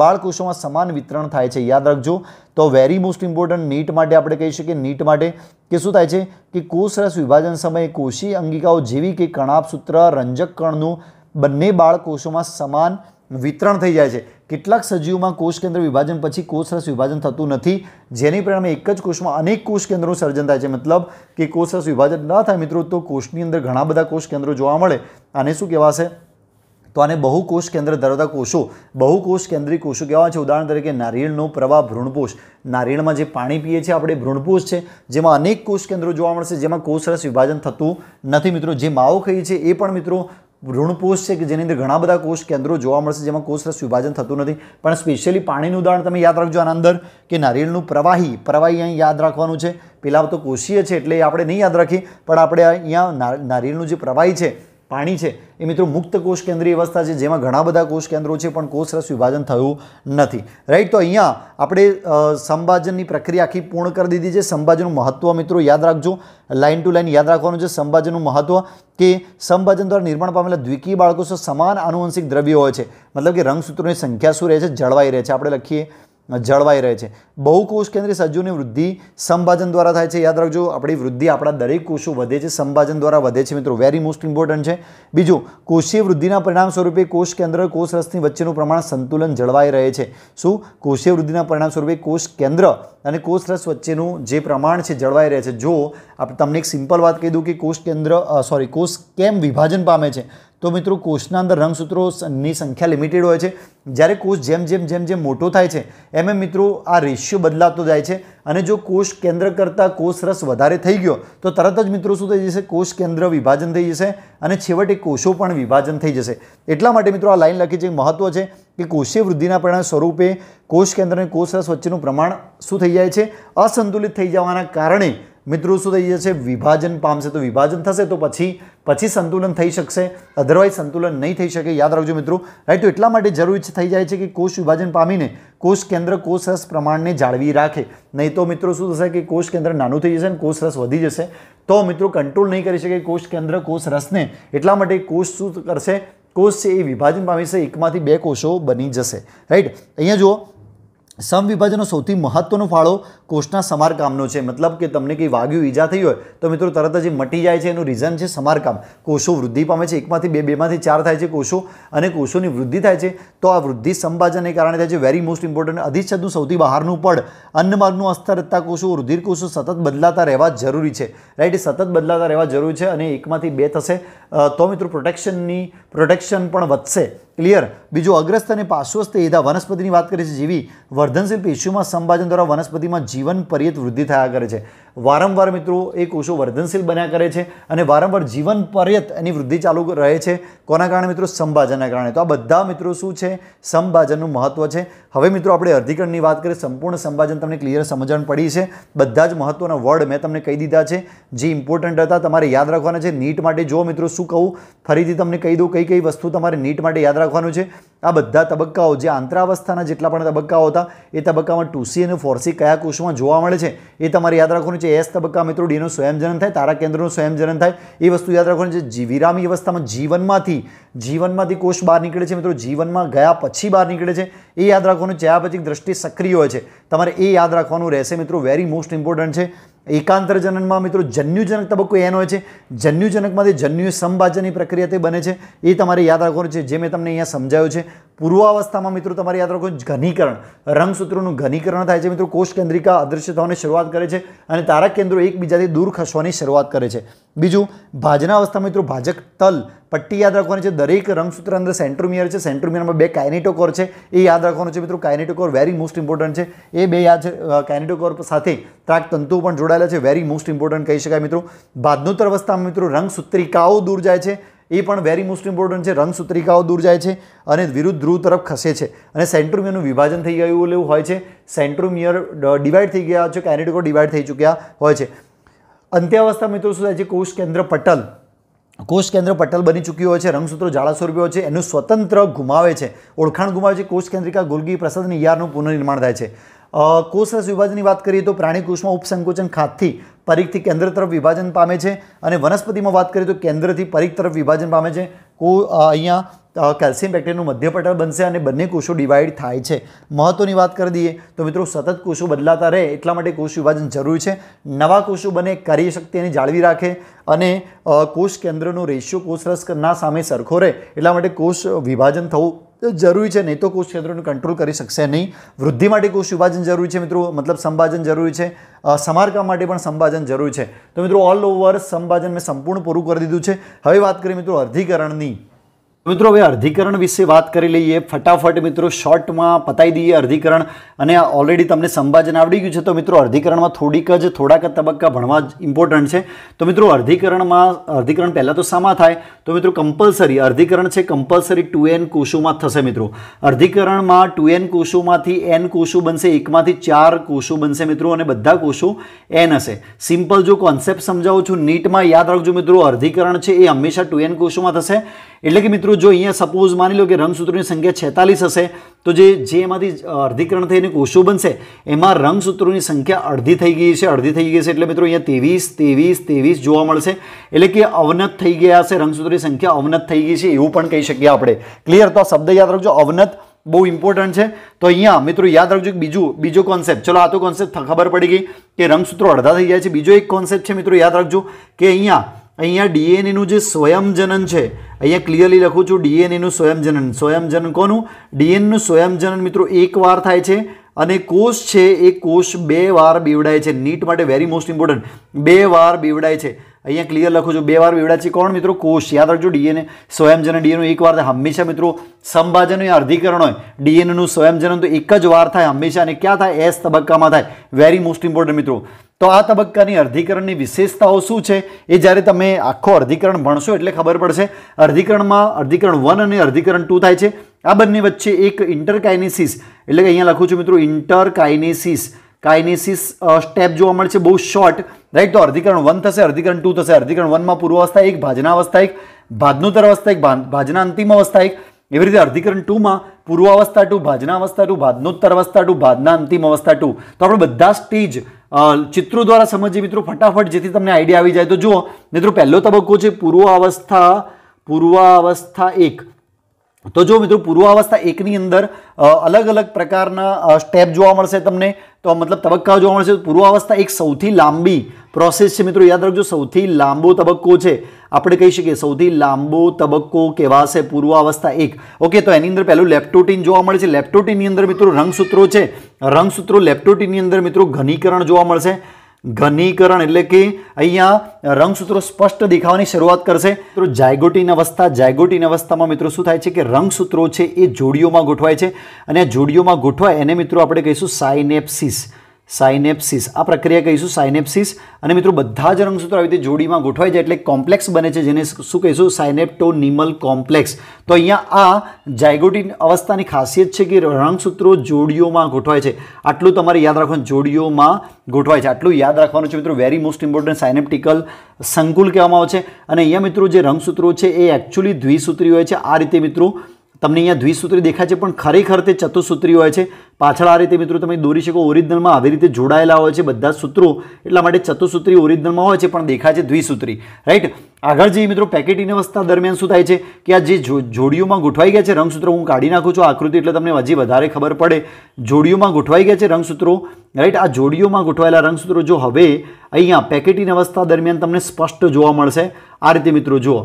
બાળકોષોમાં સમાન વિતરણ થાય છે યાદ રાખજો તો વેરી મોસ્ટ ઇમ્પોર્ટન્ટ નીટ માટે આપણે કહી શકીએ નીટ માટે કે શું થાય છે કે કોષરસ વિભાજન સમયે કોષી અંગિકાઓ જેવી કે કણાપસૂત્ર રંજક કણનું બંને બાળકોષોમાં સમાન વિતરણ થઈ જાય છે કેટલાક સજીવોમાં કોષ કેન્દ્ર વિભાજન પછી કોષરસ વિભાજન થતું નથી જેની પરિણામે એક જ કોષમાં અનેક કોષ કેન્દ્રોનું સર્જન થાય છે મતલબ કે કોષરસ વિભાજન ન થાય મિત્રો તો કોષની અંદર ઘણા બધા કોષ કેન્દ્રો જોવા મળે આને શું કહેવાશે તો આને બહુકોષ કેન્દ્ર ધરાવતા કોષો બહુકોષ કેન્દ્રી કોષો કહેવા છે ઉદાહરણ તરીકે નારિયેળનો પ્રવાહ ભ્રૂણપોષ નારિયેળમાં જે પાણી પીએ છીએ આપણે ભ્રૂણપોષ છે જેમાં અનેક કોષ કેન્દ્રો જોવા મળશે જેમાં કોષરસ વિભાજન થતું નથી મિત્રો જે માવો ખાઈએ છે એ પણ મિત્રો ભ્રૂણકોષ છે કે જેની અંદર ઘણા બધા કોષ કેન્દ્રો જોવા મળશે જેમાં કોષરસ વિભાજન થતું નથી પણ સ્પેશિયલી પાણીનું ઉદાહરણ તમે યાદ રાખજો આના અંદર કે નારિયેળનું પ્રવાહી પ્રવાહી અહીં યાદ રાખવાનું છે પહેલાં તો કોષીય છે એટલે આપણે નહીં યાદ રાખીએ પણ આપણે અહીંયા નારિયેળનું જે પ્રવાહી છે પાણી છે એ મિત્રો મુક્ત કોષ કેન્દ્રીય અવસ્થા છે જેમાં ઘણા બધા કોષ કેન્દ્રો છે પણ કોષરસ વિભાજન થયું નથી રાઈટ તો અહીંયા આપણે સંભાજનની પ્રક્રિયા આખી પૂર્ણ કરી દીધી છે સંભાજનનું મહત્ત્વ મિત્રો યાદ રાખજો લાઇન ટુ લાઇન યાદ રાખવાનું છે સંભાજનનું મહત્ત્વ કે સંભાજન દ્વારા નિર્માણ પામેલા દ્વિકીય બાળકો સમાન આનુવંશિક દ્રવ્યો હોય છે મતલબ કે રંગસૂત્રોની સંખ્યા શું રહે છે જળવાઈ રહે છે આપણે લખીએ જળવાઈ રહે છે બહુકોષ કેન્દ્રી સજીવની વૃદ્ધિ સંભાજન દ્વારા થાય છે યાદ રાખજો આપણી વૃદ્ધિ આપણા દરેક કોષો વધે છે સંભાજન દ્વારા વધે છે મિત્રો વેરી મોસ્ટ ઇમ્પોર્ટન્ટ છે બીજું કોષીય વૃદ્ધિના પરિણામ સ્વરૂપે કોષ કેન્દ્ર કોષ રસની વચ્ચેનું પ્રમાણ સંતુલન જળવાઈ રહે છે શું કોષીય વૃદ્ધિના પરિણામ સ્વરૂપે કોષ કેન્દ્ર અને કોષ રસ વચ્ચેનું જે પ્રમાણ છે જળવાઈ રહે છે જો આપણે તમને એક સિમ્પલ વાત કહી દઉં કે કોષ કેન્દ્ર સોરી કોષ કેમ વિભાજન પામે છે તો મિત્રો કોષના અંદર રંગસૂત્રોની સંખ્યા લિમિટેડ હોય છે જ્યારે કોષ જેમ જેમ જેમ જેમ મોટો થાય છે એમ એમ મિત્રો આ રેશિયો બદલાતો જાય છે અને જો કોષ કેન્દ્ર કરતાં કોષ રસ વધારે થઈ ગયો તો તરત જ મિત્રો શું થઈ જશે કોષ કેન્દ્ર વિભાજન થઈ જશે અને છેવટે કોષો પણ વિભાજન થઈ જશે એટલા માટે મિત્રો આ લાઈન લખી છે મહત્ત્વ છે કે કોષીય વૃદ્ધિના પરિણામ સ્વરૂપે કોષ કેન્દ્ર અને કોષરસ વચ્ચેનું પ્રમાણ શું થઈ જાય છે અસંતુલિત થઈ જવાના કારણે મિત્રો શું થઈ જશે વિભાજન પામશે તો વિભાજન થશે તો પછી પછી સંતુલન થઈ શકશે અધરવાઇઝ સંતુલન નહીં થઈ શકે યાદ રાખજો મિત્રો રાઈટ તો એટલા માટે જરૂરી થઈ જાય છે કે કોષ વિભાજન પામીને કોષ કેન્દ્ર કોષ રસ પ્રમાણને જાળવી રાખે નહીં તો મિત્રો શું થશે કે કોષ કેન્દ્ર નાનું થઈ જશે અને કોષ રસ વધી જશે તો મિત્રો કંટ્રોલ નહીં કરી શકે કોષ કેન્દ્ર કોષ રસને એટલા માટે કોષ શું કરશે કોષ છે એ વિભાજન પામી છે એકમાંથી બે કોષો બની જશે રાઈટ અહીંયા જુઓ સમવિભાજનનો સૌથી મહત્ત્વનો ફાળો કોષના સમારકામનો છે મતલબ કે તમને કંઈ વાગ્યું ઈજા થઈ હોય તો મિત્રો તરત જ મટી જાય છે એનું રીઝન છે સમારકામ કોષો વૃદ્ધિ પામે છે એકમાંથી બે બેમાંથી ચાર થાય છે કોષો અને કોષોની વૃદ્ધિ થાય છે તો આ વૃદ્ધિ સંભાજનને કારણે થાય છે વેરી મોસ્ટ ઇમ્પોર્ટન્ટ અધિચ્છદનું સૌથી બહારનું પડ અન્નમાર્ગનું અસ્તરતા કોષો રુધિર કોષો સતત બદલાતા રહેવા જરૂરી છે રાઈટ સતત બદલાતા રહેવા જરૂરી છે અને એકમાંથી બે થશે તો મિત્રો પ્રોટેક્શનની પ્રોટેક્શન પણ વધશે ક્લિયર બીજું અગ્રસ્ત અને પાર્શ્વસ્થ એધા વનસ્પતિની વાત કરીએ છીએ જેવી વર્ધનશીલ પેશીઓમાં સંભાજન દ્વારા વનસ્પતિમાં જીવન પર્યત વૃદ્ધિ થયા કરે છે વારંવાર મિત્રો એ કોષો વર્ધનશીલ બન્યા કરે છે અને વારંવાર જીવન પર્યત એની વૃદ્ધિ ચાલુ રહે છે કોના કારણે મિત્રો સંભાજનના કારણે તો આ બધા મિત્રો શું છે સંભાજનનું મહત્વ છે હવે મિત્રો આપણે અર્ધીકરણની વાત કરીએ સંપૂર્ણ સંભાજન તમને ક્લિયર સમજણ પડી છે બધા જ મહત્વના વર્ડ મેં તમને કહી દીધા છે જે ઇમ્પોર્ટન્ટ હતા તમારે યાદ રાખવાના છે નીટ માટે જો મિત્રો શું કહું ફરીથી તમને કહી દઉં કઈ કઈ વસ્તુ તમારે નીટ માટે યાદ રાખવાનું છે આ બધા તબક્કાઓ જે આંતરાવસ્થાના જેટલા પણ તબક્કાઓ હતા એ તબક્કામાં ટુસી અને ફોરસી કયા કોષમાં જોવા મળે છે એ તમારે યાદ રાખવાનું છે એસ તબક્કા મિત્રો ડીનું સ્વયંજનન થાય તારા કેન્દ્રનું સ્વયંજનન થાય એ વસ્તુ યાદ રાખવાની છે વિરામી અવસ્થામાં જીવનમાંથી જીવનમાંથી કોષ બહાર નીકળે છે મિત્રો જીવનમાં ગયા પછી બહાર નીકળે છે એ યાદ રાખવાનું છે આ પછી દ્રષ્ટિ સક્રિય હોય છે તમારે એ યાદ રાખવાનું રહેશે મિત્રો વેરી મોસ્ટ ઇમ્પોર્ટન્ટ છે એકાંતર મિત્રો જન્યુજનક તબક્કો એનો હોય છે જન્યુજનકમાંથી જન્યુ સંભાજનની પ્રક્રિયા તે બને છે એ તમારે યાદ રાખવાનું છે જે મેં તમને અહીંયા સમજાયું છે પૂર્વાવસ્થામાં મિત્રો તમારે યાદ રાખો ઘનીકરણ રંગસૂત્રોનું ઘનીકરણ થાય છે મિત્રો કોષ કેન્દ્રિકા અદૃશ્ય થવાની શરૂઆત કરે છે અને તારક કેન્દ્રો એકબીજાથી દૂર ખસવાની શરૂઆત કરે છે બીજું ભાજના અવસ્થા મિત્રો ભાજક તલ પટ્ટી યાદ રાખવાની છે દરેક રંગસૂત્ર અંદર સેન્ટ્રોમિયર છે સેન્ટ્રોમિયરમાં બે કાયનેટોકોર છે એ યાદ રાખવાનું છે મિત્રો કાયનેટોકોર વેરી મોસ્ટ ઇમ્પોર્ટન્ટ છે એ બે યાદ છે કાયનેટોકોર સાથે ત્રાક તંતુ પણ જોડાયેલા છે વેરી મોસ્ટ ઇમ્પોર્ટન્ટ કહી શકાય મિત્રો ભાદનોત્તર અવસ્થામાં મિત્રો રંગસૂત્રિકાઓ દૂર જાય છે એ પણ વેરી મોસ્ટ ઇમ્પોર્ટન્ટ છે રંગસૂત્રિકાઓ દૂર જાય છે અને વિરુદ્ધ ધ્રુવ તરફ ખસે છે અને સેન્ટ્રોમિયરનું વિભાજન થઈ ગયું એવું હોય છે સેન્ટ્રોમિયર ડિવાઈડ થઈ ગયા છે કાયનેટિકો ડિવાઈડ થઈ ચૂક્યા હોય છે અંત્યાવસ્થા મિત્રો શું થાય છે કોષ કેન્દ્ર પટલ કોષ કેન્દ્ર પટલ બની ચૂક્યું હોય છે રંગસૂત્રો જાળા સ્વરૂપે હોય છે એનું સ્વતંત્ર ગુમાવે છે ઓળખાણ ગુમાવે છે કોષ કેન્દ્રિકા ગોલગી પ્રસાદની યારનું પુનર્નિર્માણ થાય છે કોષરસ વિભાજનની વાત કરીએ તો પ્રાણીકોષમાં ઉપસંકોચન ખાતથી પરિઘથી કેન્દ્ર તરફ વિભાજન પામે છે અને વનસ્પતિમાં વાત કરીએ તો કેન્દ્રથી પરિઘ તરફ વિભાજન પામે છે કો અહીંયા કેલ્શિયમ બેક્ટેરિયાનું મધ્યપટલ બનશે અને બંને કોષો ડિવાઈડ થાય છે મહત્ત્વની વાત કરી દઈએ તો મિત્રો સતત કોષો બદલાતા રહે એટલા માટે કોષ વિભાજન જરૂરી છે નવા કોષો બને કાર્ય શક્તિ એને જાળવી રાખે અને કોષ કેન્દ્રનો રેશિયો ના સામે સરખો રહે એટલા માટે કોષ વિભાજન થવું તો જરૂરી છે નહીં તો કોષ ક્ષેત્રોને કંટ્રોલ કરી શકશે નહીં વૃદ્ધિ માટે કોષ વિભાજન જરૂરી છે મિત્રો મતલબ સંભાજન જરૂરી છે સમારકામ માટે પણ સંભાજન જરૂરી છે તો મિત્રો ઓલ ઓવર સંભાજન મેં સંપૂર્ણ પૂરું કરી દીધું છે હવે વાત કરીએ મિત્રો અર્ધીકરણની મિત્રો હવે અર્ધિકરણ વિશે વાત કરી લઈએ ફટાફટ મિત્રો શોર્ટમાં પતાવી દઈએ અર્ધિકરણ અને ઓલરેડી તમને સંભાજન આવડી ગયું છે તો મિત્રો અર્ધિકરણમાં થોડીક જ થોડાક તબક્કા ભણવા જ ઇમ્પોર્ટન્ટ છે તો મિત્રો અર્ધિકરણમાં અર્ધિકરણ પહેલાં તો શામાં થાય તો મિત્રો કમ્પલસરી અર્ધિકરણ છે કમ્પલસરી ટુ એન કોષોમાં થશે મિત્રો અર્ધિકરણમાં ટુ એન કોષોમાંથી એન કોષો બનશે એકમાંથી ચાર કોષો બનશે મિત્રો અને બધા કોષો એન હશે સિમ્પલ જો કોન્સેપ્ટ સમજાવું છું નીટમાં યાદ રાખજો મિત્રો અર્ધિકરણ છે એ હંમેશા ટુ એન કોષોમાં થશે એટલે કે મિત્રો જો અહીંયા સપોઝ માની લો કે રંગસૂત્રોની સંખ્યા છેતાલીસ હશે તો જે જે એમાંથી અર્ધીકરણ થઈને કોષો બનશે એમાં રંગસૂત્રોની સંખ્યા અડધી થઈ ગઈ છે અડધી થઈ ગઈ છે એટલે મિત્રો અહીંયા ત્રેવીસ ત્રેવીસ ત્રેવીસ જોવા મળશે એટલે કે અવનત થઈ ગયા હશે રંગસૂત્રોની સંખ્યા અવનત થઈ ગઈ છે એવું પણ કહી શકીએ આપણે ક્લિયર તો આ શબ્દ યાદ રાખજો અવનત બહુ ઇમ્પોર્ટન્ટ છે તો અહીંયા મિત્રો યાદ રાખજો બીજું બીજો કોન્સેપ્ટ ચલો આ તો કોન્સેપ્ટ ખબર પડી ગઈ કે રંગસૂત્રો અડધા થઈ જાય છે બીજો એક કોન્સેપ્ટ છે મિત્રો યાદ રાખજો કે અહીંયા અહીંયા ડીએનએનું જે સ્વયંજનન છે અહીંયા ક્લિયરલી લખું છું ડીએનએનું સ્વયંજનન સ્વયંજનન કોનું ડીએનનું સ્વયંજનન મિત્રો એક વાર થાય છે અને કોષ છે એ કોષ બે વાર બીવડાય છે નીટ માટે વેરી મોસ્ટ ઇમ્પોર્ટન્ટ બે વાર બીવડાય છે અહીંયા ક્લિયર લખું છું બે વાર બીવડાય છે કોણ મિત્રો કોષ યાદ રાખજો ડીએનએ સ્વયંજનન ડીએનએ એક વાર થાય હંમેશા મિત્રો સંભાજન હોય અર્ધીકરણ હોય ડીએનએનું સ્વયંજનન તો એક જ વાર થાય હંમેશા અને ક્યાં થાય એસ તબક્કામાં થાય વેરી મોસ્ટ ઇમ્પોર્ટન્ટ મિત્રો તો આ તબક્કાની અર્ધીકરણની વિશેષતાઓ શું છે એ જ્યારે તમે આખો અર્ધિકરણ ભણશો એટલે ખબર પડશે અર્ધિકરણમાં અર્ધીકરણ વન અને અર્ધિકરણ ટુ થાય છે આ બંને વચ્ચે એક ઇન્ટરકાઇનેસિસ એટલે કે અહીંયા લખું છું મિત્રો ઇન્ટરકાઇનેસિસ કાઇનેસિસ સ્ટેપ જોવા મળશે બહુ શોર્ટ રાઈટ તો અર્ધિકરણ વન થશે અર્ધિકરણ ટુ થશે અર્ધિકરણ વનમાં પૂર્વ પૂર્વાવસ્થા એક ભાજનાવસ્થા એક ભાજનોતર અવસ્થા એક ભાજના અંતિમ અવસ્થા એક એવી રીતે અર્ધિકરણ ટુમાં પૂર્વાવસ્થા ટુ ભાજના અવસ્થા ટુ ભાજનોત્તર અવસ્થા ટુ ભાજના અંતિમ અવસ્થા ટુ તો આપણે બધા સ્ટેજ ચિત્રો દ્વારા સમજીએ મિત્રો ફટાફટ જેથી તમને આઈડિયા આવી જાય તો જુઓ મિત્રો પહેલો તબક્કો છે પૂર્વાવસ્થા પૂર્વાવસ્થા એક તો જો મિત્રો પૂર્વાવસ્થા એકની અંદર અલગ અલગ પ્રકારના સ્ટેપ જોવા મળશે તમને તો મતલબ તબક્કા જોવા મળશે પૂર્વાવસ્થા એક સૌથી લાંબી પ્રોસેસ છે મિત્રો યાદ રાખજો સૌથી લાંબો તબક્કો છે આપણે કહી શકીએ સૌથી લાંબો તબક્કો કહેવાશે પૂર્વાવસ્થા એક ઓકે તો એની અંદર પહેલું લેપ્ટોટીન જોવા મળે છે લેપ્ટોટીનની અંદર મિત્રો રંગસૂત્રો છે રંગસૂત્રો લેપ્ટોટીનની અંદર મિત્રો ઘનીકરણ જોવા મળશે ઘનીકરણ એટલે કે અહીંયા રંગસૂત્રો સ્પષ્ટ દેખાવાની શરૂઆત કરશે મિત્રો જાયગોટીન અવસ્થા જાયગોટીન અવસ્થામાં મિત્રો શું થાય છે કે રંગસૂત્રો છે એ જોડીઓમાં ગોઠવાય છે અને આ જોડીઓમાં ગોઠવાય એને મિત્રો આપણે કહીશું સાયનેપ્સિસ સાયનેપ્સિસ આ પ્રક્રિયા કહીશું સાયનેપ્સિસ અને મિત્રો બધા જ રંગસૂત્રો આવી રીતે જોડીમાં ગોઠવાય જાય એટલે કોમ્પ્લેક્સ બને છે જેને શું કહીશું સાયનેપ્ટોનિમલ કોમ્પ્લેક્સ તો અહીંયા આ જાયગોટીન અવસ્થાની ખાસિયત છે કે રંગસૂત્રો જોડીઓમાં ગોઠવાય છે આટલું તમારે યાદ રાખવાનું જોડીઓમાં ગોઠવાય છે આટલું યાદ રાખવાનું છે મિત્રો વેરી મોસ્ટ ઇમ્પોર્ટન્ટ સાયનેપ્ટિકલ સંકુલ કહેવામાં આવે છે અને અહીંયા મિત્રો જે રંગસૂત્રો છે એ એકચ્યુઅલી દ્વિસૂત્રી હોય છે આ રીતે મિત્રો તમને અહીંયા દ્વિસૂત્રી દેખાય છે પણ ખરેખર તે ચતુસૂત્રી હોય છે પાછળ આ રીતે મિત્રો તમે દોરી શકો ઓરિજિનલમાં આવી રીતે જોડાયેલા હોય છે બધા સૂત્રો એટલા માટે ચતુસૂત્રી ઓરિજિનલમાં હોય છે પણ દેખાય છે દ્વિસૂત્રી રાઈટ આગળ જઈએ મિત્રો પેકેટિંગ અવસ્થા દરમિયાન શું થાય છે કે આ જે જોડીઓમાં ગોઠવાઈ ગયા છે રંગસૂત્રો હું કાઢી નાખું છું આકૃતિ એટલે તમને હજી વધારે ખબર પડે જોડીઓમાં ગોઠવાઈ ગયા છે રંગસૂત્રો રાઈટ આ જોડીઓમાં ગોઠવાયેલા રંગસૂત્રો જો હવે અહીંયા પેકેટિંગ અવસ્થા દરમિયાન તમને સ્પષ્ટ જોવા મળશે આ રીતે મિત્રો જુઓ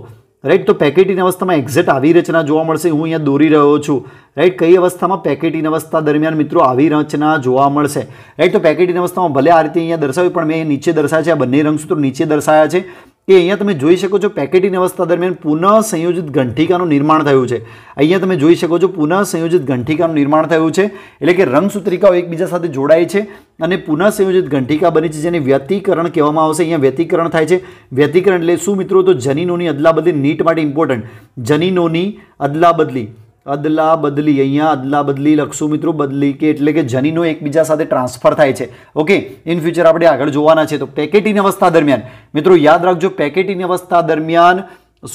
રાઈટ તો પેકેટિંગ અવસ્થામાં એક્ઝેક્ટ આવી રચના જોવા મળશે હું અહીંયા દોરી રહ્યો છું રાઈટ કઈ અવસ્થામાં પેકેટિંગ અવસ્થા દરમિયાન મિત્રો આવી રચના જોવા મળશે રાઈટ તો પેકેટિંગ અવસ્થામાં ભલે આ રીતે અહીંયા દર્શાવ્યું પણ મેં નીચે દર્શાવ્યા છે આ બંને રંગસૂત્રો નીચે દર્શાવ્યા છે કે અહીંયા તમે જોઈ શકો છો પેકેટિંગ અવસ્થા દરમિયાન પુનઃ સંયોજિત ગંઠિકાનું નિર્માણ થયું છે અહીંયા તમે જોઈ શકો છો પુનઃ સંયોજિત ગંઠિકાનું નિર્માણ થયું છે એટલે કે રંગસૂત્રિકાઓ એકબીજા સાથે જોડાય છે અને પુનઃ સંયોજિત ગંઠિકા બની છે જેને વ્યતિકરણ કહેવામાં આવશે અહીંયા વ્યતિકરણ થાય છે વ્યતિકરણ એટલે શું મિત્રો તો જનીનોની અદલાબદલી નીટ માટે ઇમ્પોર્ટન્ટ જનીનોની અદલાબદલી અદલા બદલી અહીંયા અદલા બદલી લખશું મિત્રો બદલી કે એટલે કે જનીનો એકબીજા સાથે ટ્રાન્સફર થાય છે ઓકે ઇન ફ્યુચર આપણે આગળ જોવાના છે તો પેકેટિંગ અવસ્થા દરમિયાન મિત્રો યાદ રાખજો પેકેટિંગ અવસ્થા દરમિયાન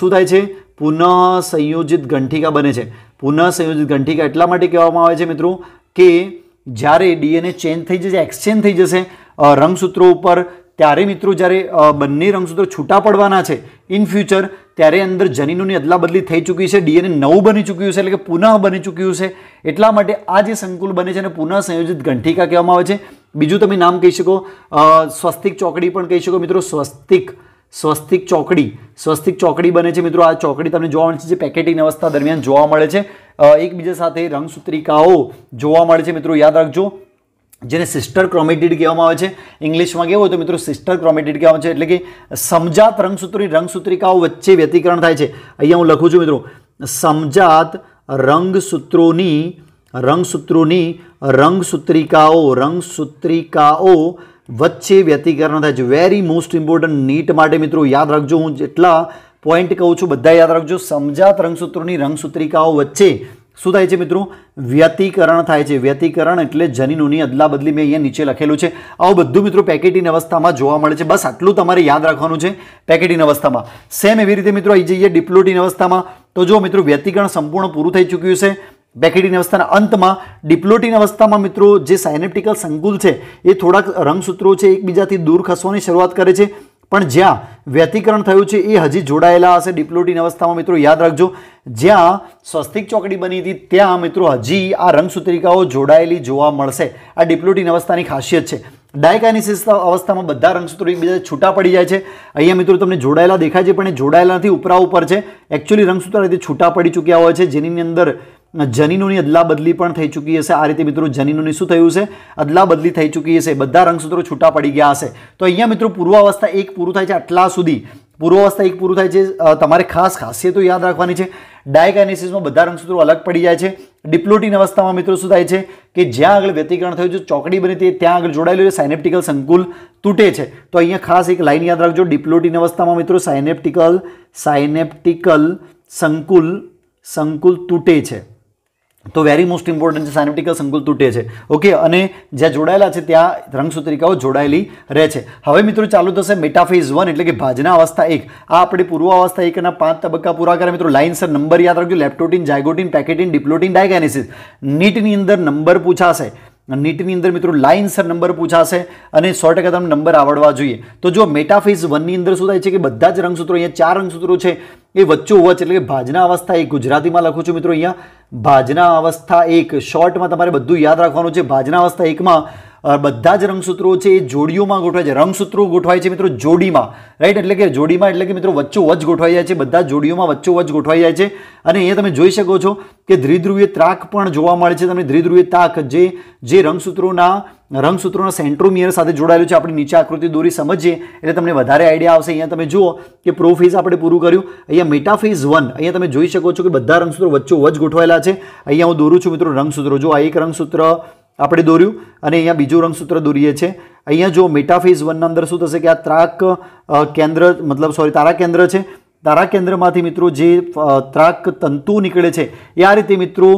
શું થાય છે પુનઃ સંયોજિત ગંઠિકા બને છે પુનઃ સંયોજિત ગંઠિકા એટલા માટે કહેવામાં આવે છે મિત્રો કે જ્યારે ડીએનએ ચેન્જ થઈ જશે એક્સચેન્જ થઈ જશે રંગસૂત્રો ઉપર ત્યારે મિત્રો જ્યારે બંને રંગસૂત્રો છૂટા પડવાના છે ઇન ફ્યુચર ત્યારે અંદર જનીનોની અદલાબદલી થઈ ચૂકી છે ડીએનએ નવું બની ચૂક્યું છે એટલે કે પુનઃ બની ચૂક્યું છે એટલા માટે આ જે સંકુલ બને છે એને પુનઃ સંયોજિત ગંઠિકા કહેવામાં આવે છે બીજું તમે નામ કહી શકો સ્વસ્તિક ચોકડી પણ કહી શકો મિત્રો સ્વસ્તિક સ્વસ્તિક ચોકડી સ્વસ્તિક ચોકડી બને છે મિત્રો આ ચોકડી તમને જોવા મળે છે જે પેકેટિંગ અવસ્થા દરમિયાન જોવા મળે છે એકબીજા સાથે રંગસૂત્રિકાઓ જોવા મળે છે મિત્રો યાદ રાખજો જેને સિસ્ટર ક્રોમેટિડ કહેવામાં આવે છે ઇંગ્લિશમાં કેવું હોય તો મિત્રો સિસ્ટર ક્રોમેટિડ કહેવાય છે એટલે કે સમજાત રંગસૂત્રી રંગસૂત્રિકાઓ વચ્ચે વ્યતિકરણ થાય છે અહીંયા હું લખું છું મિત્રો સમજાત રંગસૂત્રોની રંગસૂત્રોની રંગસૂત્રિકાઓ રંગસૂત્રિકાઓ વચ્ચે વ્યતિકરણ થાય છે વેરી મોસ્ટ ઇમ્પોર્ટન્ટ નીટ માટે મિત્રો યાદ રાખજો હું જેટલા પોઈન્ટ કહું છું બધા યાદ રાખજો સમજાત રંગસૂત્રોની રંગસૂત્રિકાઓ વચ્ચે શું થાય છે મિત્રો વ્યતિકરણ થાય છે વ્યતિકરણ એટલે જનીનોની અદલાબદલી મેં અહીંયા નીચે લખેલું છે આવું બધું મિત્રો પેકેટિંગ અવસ્થામાં જોવા મળે છે બસ આટલું તમારે યાદ રાખવાનું છે પેકેટિંગ અવસ્થામાં સેમ એવી રીતે મિત્રો આવી જઈએ ડિપ્લોટિન અવસ્થામાં તો જો મિત્રો વ્યતિકરણ સંપૂર્ણ પૂરું થઈ ચૂક્યું છે બેકેડિન અવસ્થાના અંતમાં ડિપ્લોટિન અવસ્થામાં મિત્રો જે સાયનેપ્ટિકલ સંકુલ છે એ થોડાક રંગસૂત્રો છે એકબીજાથી દૂર ખસવાની શરૂઆત કરે છે પણ જ્યાં વ્યતિકરણ થયું છે એ હજી જોડાયેલા હશે ડિપ્લોટીન અવસ્થામાં મિત્રો યાદ રાખજો જ્યાં સ્વસ્તિક ચોકડી બની હતી ત્યાં મિત્રો હજી આ રંગસૂત્રિકાઓ જોડાયેલી જોવા મળશે આ ડિપ્લોટીન અવસ્થાની ખાસિયત છે ડાયકાઇનેસિસ અવસ્થામાં બધા રંગસૂત્રો એકબીજા છૂટા પડી જાય છે અહીંયા મિત્રો તમને જોડાયેલા દેખાય છે પણ એ જોડાયેલા નથી ઉપરા ઉપર છે એકચ્યુઅલી રંગસૂત્ર રીતે છૂટા પડી ચૂક્યા હોય છે જેની અંદર જનીનોની અદલાબદલી પણ થઈ ચૂકી હશે આ રીતે મિત્રો જનીનોની શું થયું છે અદલાબદલી થઈ ચૂકી હશે બધા રંગસૂત્રો છૂટા પડી ગયા હશે તો અહીંયા મિત્રો પૂર્વાવસ્થા એક પૂરું થાય છે આટલા સુધી પૂર્વાવસ્થા એક પૂરું થાય છે તમારે ખાસ ખાસિયતો યાદ રાખવાની છે ડાયકાઇનેસિસમાં બધા રંગસૂત્રો અલગ પડી જાય છે ડિપ્લોટીન અવસ્થામાં મિત્રો શું થાય છે કે જ્યાં આગળ વ્યતિકરણ થયું છે ચોકડી બની તે ત્યાં આગળ જોડાયેલું છે સાયનેપ્ટિકલ સંકુલ તૂટે છે તો અહીંયા ખાસ એક લાઈન યાદ રાખજો ડિપ્લોટીન અવસ્થામાં મિત્રો સાયનેપ્ટિકલ સાયનેપ્ટિકલ સંકુલ સંકુલ તૂટે છે તો વેરી મોસ્ટ ઇમ્પોર્ટન્ટ છે સાયનેટિકલ સંકુલ તૂટે છે ઓકે અને જ્યાં જોડાયેલા છે ત્યાં રંગસૂત્રિકાઓ જોડાયેલી રહે છે હવે મિત્રો ચાલુ થશે મેટાફેઝ વન એટલે કે ભાજના અવસ્થા એક આ આપણે અવસ્થા એકના પાંચ તબક્કા પૂરા કરે મિત્રો લાઇન્સર નંબર યાદ રાખજો લેપ્ટોટિન જાયગોટિન પેકેટિન ડિપ્લોટિન ડાયગાઇનેસિસ નીટની અંદર નંબર પૂછાશે નીટની અંદર મિત્રો લાઇન્સર નંબર પૂછાશે અને સો ટકા તમને નંબર આવડવા જોઈએ તો જો મેટાફિઝ વનની અંદર શું થાય છે કે બધા જ રંગસૂત્રો અહીંયા ચાર રંગસૂત્રો છે એ વચ્ચો વચ એટલે કે ભાજના અવસ્થા એ ગુજરાતીમાં લખું છું મિત્રો અહીંયા ભાજના અવસ્થા એક શોર્ટમાં તમારે બધું યાદ રાખવાનું છે ભાજના અવસ્થા એકમાં બધા જ રંગસૂત્રો છે એ જોડીઓમાં ગોઠવાય છે રંગસૂત્રો ગોઠવાય છે મિત્રો જોડીમાં રાઈટ એટલે કે જોડીમાં એટલે કે મિત્રો વચ્ચો વચ્ચ ગોઠવાઈ જાય છે બધા જોડીઓમાં વચ્ચોવચ ગોઠવાઈ જાય છે અને અહીંયા તમે જોઈ શકો છો કે દ્વિધ્રુવીય ત્રાક પણ જોવા મળે છે તમે દ્વિધ્રુવીય તાક જે જે રંગસૂત્રોના રંગસૂત્રોના સેન્ટ્રોમિયર સાથે જોડાયેલું છે આપણી નીચે આકૃતિ દોરી સમજીએ એટલે તમને વધારે આઈડિયા આવશે અહીંયા તમે જુઓ કે પ્રોફેઝ આપણે પૂરું કર્યું અહીંયા મેટાફેઝ વન અહીંયા તમે જોઈ શકો છો કે બધા રંગસૂત્રો વચ્ચ ગોઠવાયેલા છે અહીંયા હું દોરું છું મિત્રો રંગસૂત્રો જો આ એક રંગસૂત્ર આપણે દોર્યું અને અહીંયા બીજું રંગસૂત્ર દોરીએ છીએ અહીંયા જો મેટાફેઝ વનના અંદર શું થશે કે આ ત્રાક કેન્દ્ર મતલબ સોરી તારા કેન્દ્ર છે તારા કેન્દ્રમાંથી મિત્રો જે ત્રાક તંતુ નીકળે છે એ આ રીતે મિત્રો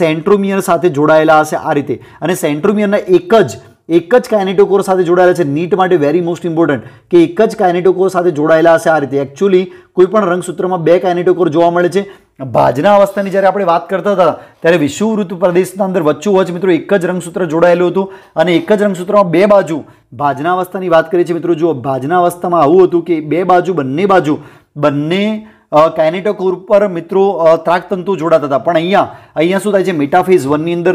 સેન્ટ્રોમિયર સાથે જોડાયેલા હશે આ રીતે અને સેન્ટ્રોમિયરના એક જ એક જ કાયનેટોકોર સાથે જોડાયેલા છે નીટ માટે વેરી મોસ્ટ ઇમ્પોર્ટન્ટ કે એક જ કાયનેટોકોર સાથે જોડાયેલા હશે આ રીતે એકચ્યુઅલી કોઈ પણ રંગસૂત્રમાં બે કાયનેટોકોર જોવા મળે છે ભાજના અવસ્થાની જ્યારે આપણે વાત કરતા હતા ત્યારે વિષુવૃત પ્રદેશના અંદર વચ્ચોવચ મિત્રો એક જ રંગસૂત્ર જોડાયેલું હતું અને એક જ રંગસૂત્રમાં બે બાજુ ભાજના અવસ્થાની વાત કરીએ છીએ મિત્રો જુઓ ભાજના અવસ્થામાં આવું હતું કે બે બાજુ બંને બાજુ બંને કાઇનેટોકોર ઉપર મિત્રો ત્રાકતંતુ જોડાતા હતા પણ અહીંયા અહીંયા શું થાય છે મેટાફેઝ વનની અંદર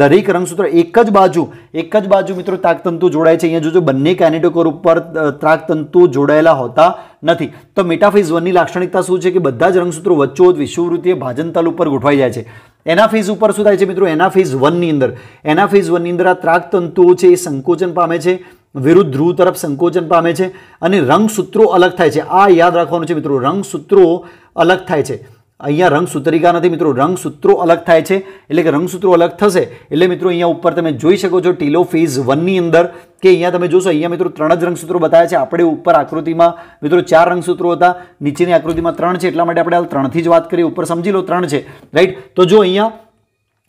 દરેક રંગસૂત્ર એક જ બાજુ એક જ બાજુ મિત્રો ત્રાકતંતુ જોડાય છે અહીંયા જોજો બંને કાઇનેટોકોર ઉપર ત્રાકતંતુ જોડાયેલા હોતા નથી તો મેટાફેઝ વનની લાક્ષણિકતા શું છે કે બધા જ રંગસૂત્રો વચ્ચોવચ્ચ વિષુવવૃત્તીય ભાજનતલ ઉપર ગોઠવાઈ જાય છે એનાફેઝ ઉપર શું થાય છે મિત્રો એનાફેઝ વનની અંદર એનાફેઝ વનની અંદર આ ત્રાકતંતુઓ છે એ સંકોચન પામે છે વિરુદ્ધ ધ્રુવ તરફ સંકોચન પામે છે અને રંગસૂત્રો અલગ થાય છે આ યાદ રાખવાનું છે મિત્રો રંગસૂત્રો અલગ થાય છે અહીંયા રંગસૂત્રિકા નથી મિત્રો રંગસૂત્રો અલગ થાય છે એટલે કે રંગસૂત્રો અલગ થશે એટલે મિત્રો અહીંયા ઉપર તમે જોઈ શકો છો ટીલો ફેઝ વનની અંદર કે અહીંયા તમે જોશો અહીંયા મિત્રો ત્રણ જ રંગસૂત્રો બતાવ્યા છે આપણે ઉપર આકૃતિમાં મિત્રો ચાર રંગસૂત્રો હતા નીચેની આકૃતિમાં ત્રણ છે એટલા માટે આપણે ત્રણથી જ વાત કરીએ ઉપર સમજી લો ત્રણ છે રાઈટ તો જો અહીંયા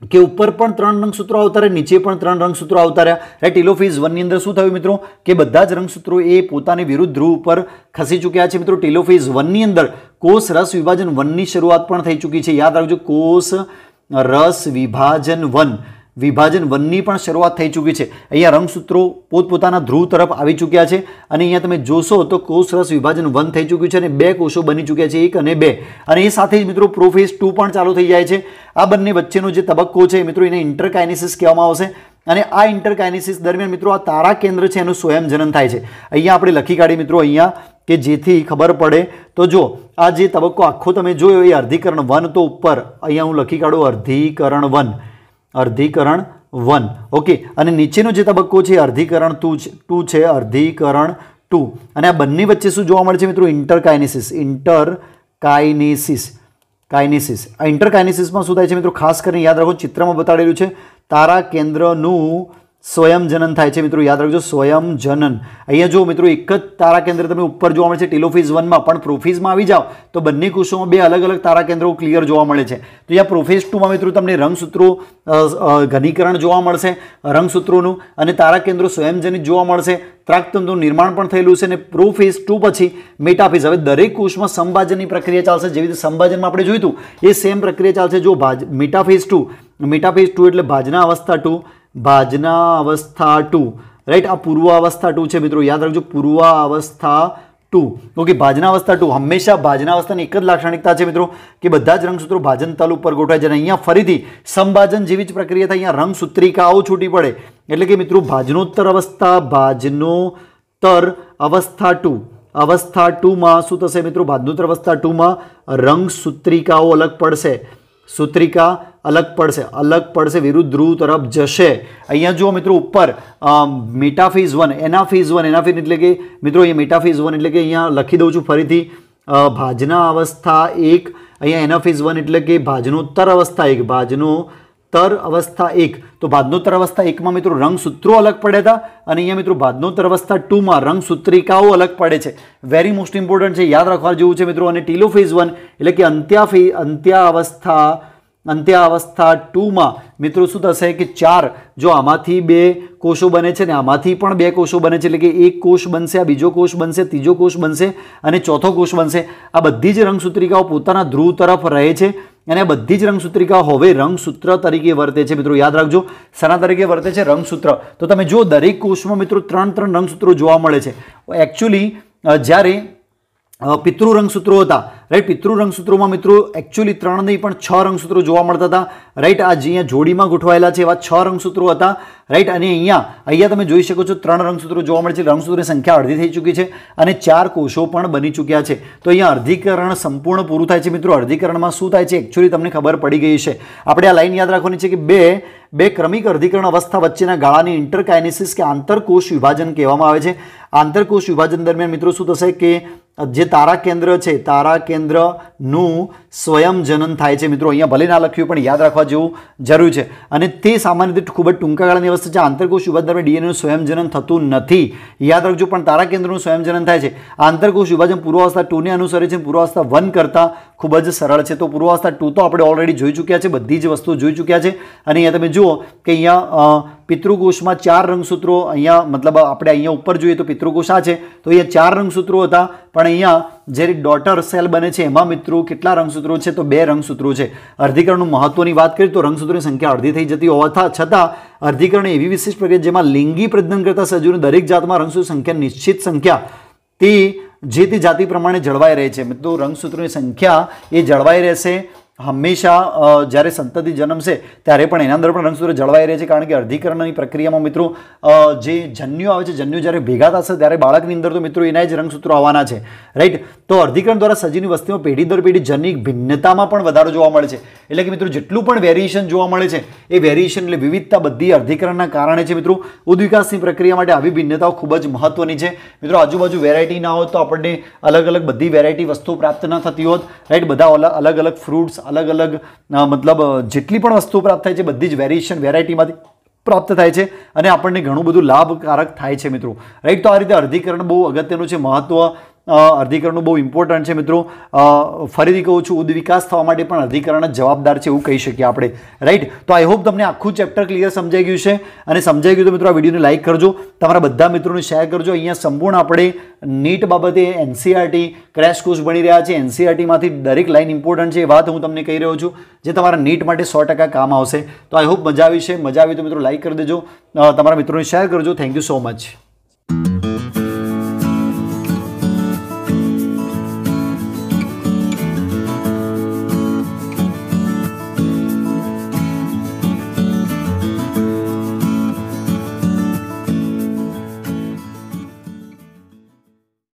કે ઉપર પણ ત્રણ રંગસૂત્રો આવતા રહ્યા નીચે પણ ત્રણ રંગસૂત્રો આવતા રહ્યા રાઈટ ટીલોફીઝ વનની અંદર શું થયું મિત્રો કે બધા જ રંગસૂત્રો એ પોતાની વિરુદ્ધ ધ્રુવ ઉપર ખસી ચૂક્યા છે મિત્રો ટેલોફીઝ વનની અંદર કોષ રસ વિભાજન વનની શરૂઆત પણ થઈ ચૂકી છે યાદ રાખજો કોષ રસ વિભાજન વન વિભાજન વનની પણ શરૂઆત થઈ ચૂકી છે અહીંયા રંગસૂત્રો પોતપોતાના ધ્રુવ તરફ આવી ચૂક્યા છે અને અહીંયા તમે જોશો તો કોષરસ વિભાજન વન થઈ ચૂક્યું છે અને બે કોષો બની ચૂક્યા છે એક અને બે અને એ સાથે જ મિત્રો પ્રોફેઝ ટુ પણ ચાલુ થઈ જાય છે આ બંને વચ્ચેનો જે તબક્કો છે મિત્રો એને ઇન્ટરકાઇનેસિસ કહેવામાં આવશે અને આ ઇન્ટરકાઇનેસિસ દરમિયાન મિત્રો આ તારા કેન્દ્ર છે એનું સ્વયં જનન થાય છે અહીંયા આપણે લખી કાઢીએ મિત્રો અહીંયા કે જેથી ખબર પડે તો જો આ જે તબક્કો આખો તમે જોયો એ અર્ધીકરણ વન તો ઉપર અહીંયા હું લખી કાઢું અર્ધીકરણ વન અર્ધીકરણ વન ઓકે અને નીચેનો જે તબક્કો છે અર્ધીકરણ ટુ છે ટુ છે અર્ધીકરણ ટુ અને આ બંને વચ્ચે શું જોવા મળે છે મિત્રો ઇન્ટરકાઇનેસિસ ઇન્ટરકાઇનેસિસ કાઇનેસિસ આ ઇન્ટરકાઇનેસિસમાં શું થાય છે મિત્રો ખાસ કરીને યાદ રાખો ચિત્રમાં બતાડેલું છે તારા કેન્દ્રનું સ્વયં જનન થાય છે મિત્રો યાદ રાખજો સ્વયં જનન અહીંયા જો મિત્રો એક જ તારા કેન્દ્ર તમે ઉપર જોવા મળે છે ટેલોફિઝ વનમાં પણ પ્રોફિઝમાં આવી જાઓ તો બંને કોષોમાં બે અલગ અલગ તારા કેન્દ્રો ક્લિયર જોવા મળે છે તો અહીંયા પ્રોફેઝ ટુમાં મિત્રો તમને રંગસૂત્રો ઘનીકરણ જોવા મળશે રંગસૂત્રોનું અને તારા કેન્દ્રો સ્વયંજનિત જોવા મળશે ત્રાકતંતુનું નિર્માણ પણ થયેલું છે અને પ્રોફેઝ ટુ પછી મેટાફેઝ હવે દરેક કોષમાં સંભાજનની પ્રક્રિયા ચાલશે જેવી રીતે સંભાજનમાં આપણે જોયું હતું એ સેમ પ્રક્રિયા ચાલશે જો ભાજ મેટાફેઝ ટુ મેટાફેઝ ટુ એટલે ભાજના અવસ્થા ટુ भाजना अवस्था टू राइट आ पूर्वावस्था टू है मित्रों याद रखो पूर्वावस्था टू ओके अवस्था टू हमेशा भाजनावस्था एक लाक्षणिकता है मित्रों के बदाज भाजन तल पर गोटा जाए अँ फरी संभाजन जीव प्रक्रिया थे अँ रंगसूत्रिकाओ छूटी पड़े एट्ले कि मित्रों भाजनोत्तर अवस्था भाजनोत्तर अवस्था टू अवस्था टू में शू मित्रों भाजनोत्तर अवस्था टू में रंग रंगसूत्रिकाओ अलग पड़ से सूत्रिका અલગ પડશે અલગ પડશે વિરુદ્ધ ધ્રુવ તરફ જશે અહીંયા જુઓ મિત્રો ઉપર metaphase one anaphase one anaphase એટલે કે મિત્રો અહીંયા મેટાફીઝ વન એટલે કે અહીંયા લખી દઉં છું ફરીથી ભાજના અવસ્થા એક અહીંયા એનાફીઝ વન એટલે કે ભાજનોત્તર અવસ્થા એક ભાજનો તર અવસ્થા એક તો ભાદનોત્તર અવસ્થા એકમાં મિત્રો રંગસૂત્રો અલગ પડે હતા અને અહીંયા મિત્રો ભાદનોત્તર અવસ્થા ટુમાં રંગસૂત્રિકાઓ અલગ પડે છે વેરી મોસ્ટ ઇમ્પોર્ટન્ટ છે યાદ રાખવા જેવું છે મિત્રો અને ટીલો ફેઝ વન એટલે કે અંત્યા ફી અંત્યા અવસ્થા અંત્યાવસ્થા ટુમાં મિત્રો શું થશે કે ચાર જો આમાંથી બે કોષો બને છે ને આમાંથી પણ બે કોષો બને છે એટલે કે એક કોષ બનશે આ બીજો કોષ બનશે ત્રીજો કોષ બનશે અને ચોથો કોષ બનશે આ બધી જ રંગસૂત્રિકાઓ પોતાના ધ્રુવ તરફ રહે છે અને બધી જ રંગસૂત્રિકાઓ હવે રંગસૂત્ર તરીકે વર્તે છે મિત્રો યાદ રાખજો શાના તરીકે વર્તે છે રંગસૂત્ર તો તમે જો દરેક કોષમાં મિત્રો ત્રણ ત્રણ રંગસૂત્રો જોવા મળે છે એકચ્યુઅલી જ્યારે પિતૃ રંગસૂત્રો હતા રાઈટ પિતૃ રંગસૂત્રોમાં મિત્રો એકચ્યુઅલી ત્રણ નહીં પણ છ રંગસૂત્રો જોવા મળતા હતા રાઈટ આ જે અહીંયા જોડીમાં ગોઠવાયેલા છે એવા છ રંગસૂત્રો હતા રાઈટ અને અહીંયા અહીંયા તમે જોઈ શકો છો ત્રણ રંગસૂત્રો જોવા મળે છે રંગસૂત્રોની સંખ્યા અડધી થઈ ચૂકી છે અને ચાર કોષો પણ બની ચૂક્યા છે તો અહીંયા અર્ધીકરણ સંપૂર્ણ પૂરું થાય છે મિત્રો અર્ધીકરણમાં શું થાય છે એકચ્યુઅલી તમને ખબર પડી ગઈ છે આપણે આ લાઈન યાદ રાખવાની છે કે બે બે ક્રમિક અર્ધીકરણ અવસ્થા વચ્ચેના ગાળાની ઇન્ટરકાઇનેસિસ કે આંતરકોષ વિભાજન કહેવામાં આવે છે આંતરકોષ વિભાજન દરમિયાન મિત્રો શું થશે કે જે તારા કેન્દ્ર છે તારા કેન્દ્રનું સ્વયં જનન થાય છે મિત્રો અહીંયા ભલે ના લખ્યું પણ યાદ રાખવા જેવું જરૂર છે અને તે સામાન્ય રીતે ખૂબ જ ટૂંકા ગાળાની અવસ્થા છે આંતરકોષ વિભાજ દરમિયાન ડીએનએનું સ્વયંજનન થતું નથી યાદ રાખજો પણ તારા કેન્દ્રનું સ્વયંજનન થાય છે આંતરકોષ વિભાજન પૂર્વાવસ્થા ટુને અનુસરે છે પૂર્વાવસ્થા વન કરતાં ખૂબ જ સરળ છે તો પૂર્વાવસ્થા ટુ તો આપણે ઓલરેડી જોઈ ચૂક્યા છે બધી જ વસ્તુ જોઈ ચૂક્યા છે અને અહીંયા તમે જુઓ કે અહીંયા પિતૃકોષમાં ચાર રંગસૂત્રો અહીંયા મતલબ આપણે અહીંયા ઉપર જોઈએ તો પિતૃકોષ આ છે તો અહીંયા ચાર રંગસૂત્રો હતા પણ અહીંયા જ્યારે ડોટર સેલ બને છે એમાં મિત્રો કેટલા રંગસૂત્રો છે તો બે રંગસૂત્રો છે અર્ધીકરણનું મહત્ત્વની વાત કરીએ તો રંગસૂત્રોની સંખ્યા અડધી થઈ જતી હોવા છતાં અર્ધીકરણ એવી વિશેષ પ્રક્રિયા જેમાં લિંગી પ્રજનન કરતા સજીવની દરેક જાતમાં રંગસૂત્ર સંખ્યા નિશ્ચિત સંખ્યા તે જે તે જાતિ પ્રમાણે જળવાઈ રહે છે મિત્રો રંગસૂત્રોની સંખ્યા એ જળવાઈ રહેશે હંમેશા જ્યારે સંતતિ જન્મશે ત્યારે પણ એના અંદર પણ રંગસૂત્ર જળવાઈ રહે છે કારણ કે અર્ધીકરણની પ્રક્રિયામાં મિત્રો જે જન્યુ આવે છે જન્યુ જ્યારે ભેગા થશે ત્યારે બાળકની અંદર તો મિત્રો એના જ રંગસૂત્રો આવવાના છે રાઈટ તો અર્ધીકરણ દ્વારા સજીની વસ્તીમાં પેઢી દર પેઢી જનની ભિન્નતામાં પણ વધારો જોવા મળે છે એટલે કે મિત્રો જેટલું પણ વેરિએશન જોવા મળે છે એ વેરિએશન એટલે વિવિધતા બધી અર્ધીકરણના કારણે છે મિત્રો ઉદ્વિકાસની પ્રક્રિયા માટે આવી ભિન્નતાઓ ખૂબ જ મહત્વની છે મિત્રો આજુબાજુ વેરાયટી ના હોત તો આપણને અલગ અલગ બધી વેરાયટી વસ્તુઓ પ્રાપ્ત ન થતી હોત રાઈટ બધા અલગ અલગ ફ્રૂટ્સ અલગ અલગ મતલબ જેટલી પણ વસ્તુઓ પ્રાપ્ત થાય છે બધી જ વેરિએશન વેરાયટીમાંથી પ્રાપ્ત થાય છે અને આપણને ઘણું બધું લાભકારક થાય છે મિત્રો રાઈટ તો આ રીતે અર્ધીકરણ બહુ અગત્યનું છે મહત્ત્વ અર્ધીકરણનું બહુ ઇમ્પોર્ટન્ટ છે મિત્રો ફરીથી કહું છું ઉદ્વિકાસ થવા માટે પણ અર્ધીકરણ જ જવાબદાર છે એવું કહી શકીએ આપણે રાઈટ તો આઈ હોપ તમને આખું ચેપ્ટર ક્લિયર સમજાઈ ગયું છે અને સમજાઈ ગયું તો મિત્રો આ વિડીયોને લાઇક કરજો તમારા બધા મિત્રોને શેર કરજો અહીંયા સંપૂર્ણ આપણે નીટ બાબતે એનસીઆરટી ક્રેશ કોર્સ ભણી રહ્યા છે એનસીઆરટીમાંથી e દરેક લાઇન ઇમ્પોર્ટન્ટ છે એ વાત હું તમને કહી રહ્યો છું જે તમારા નીટ માટે સો ટકા કામ આવશે તો આઈ હોપ મજા આવી છે મજા આવી તો મિત્રો લાઇક કરી દેજો તમારા મિત્રોને શેર કરજો થેન્ક યુ સો મચ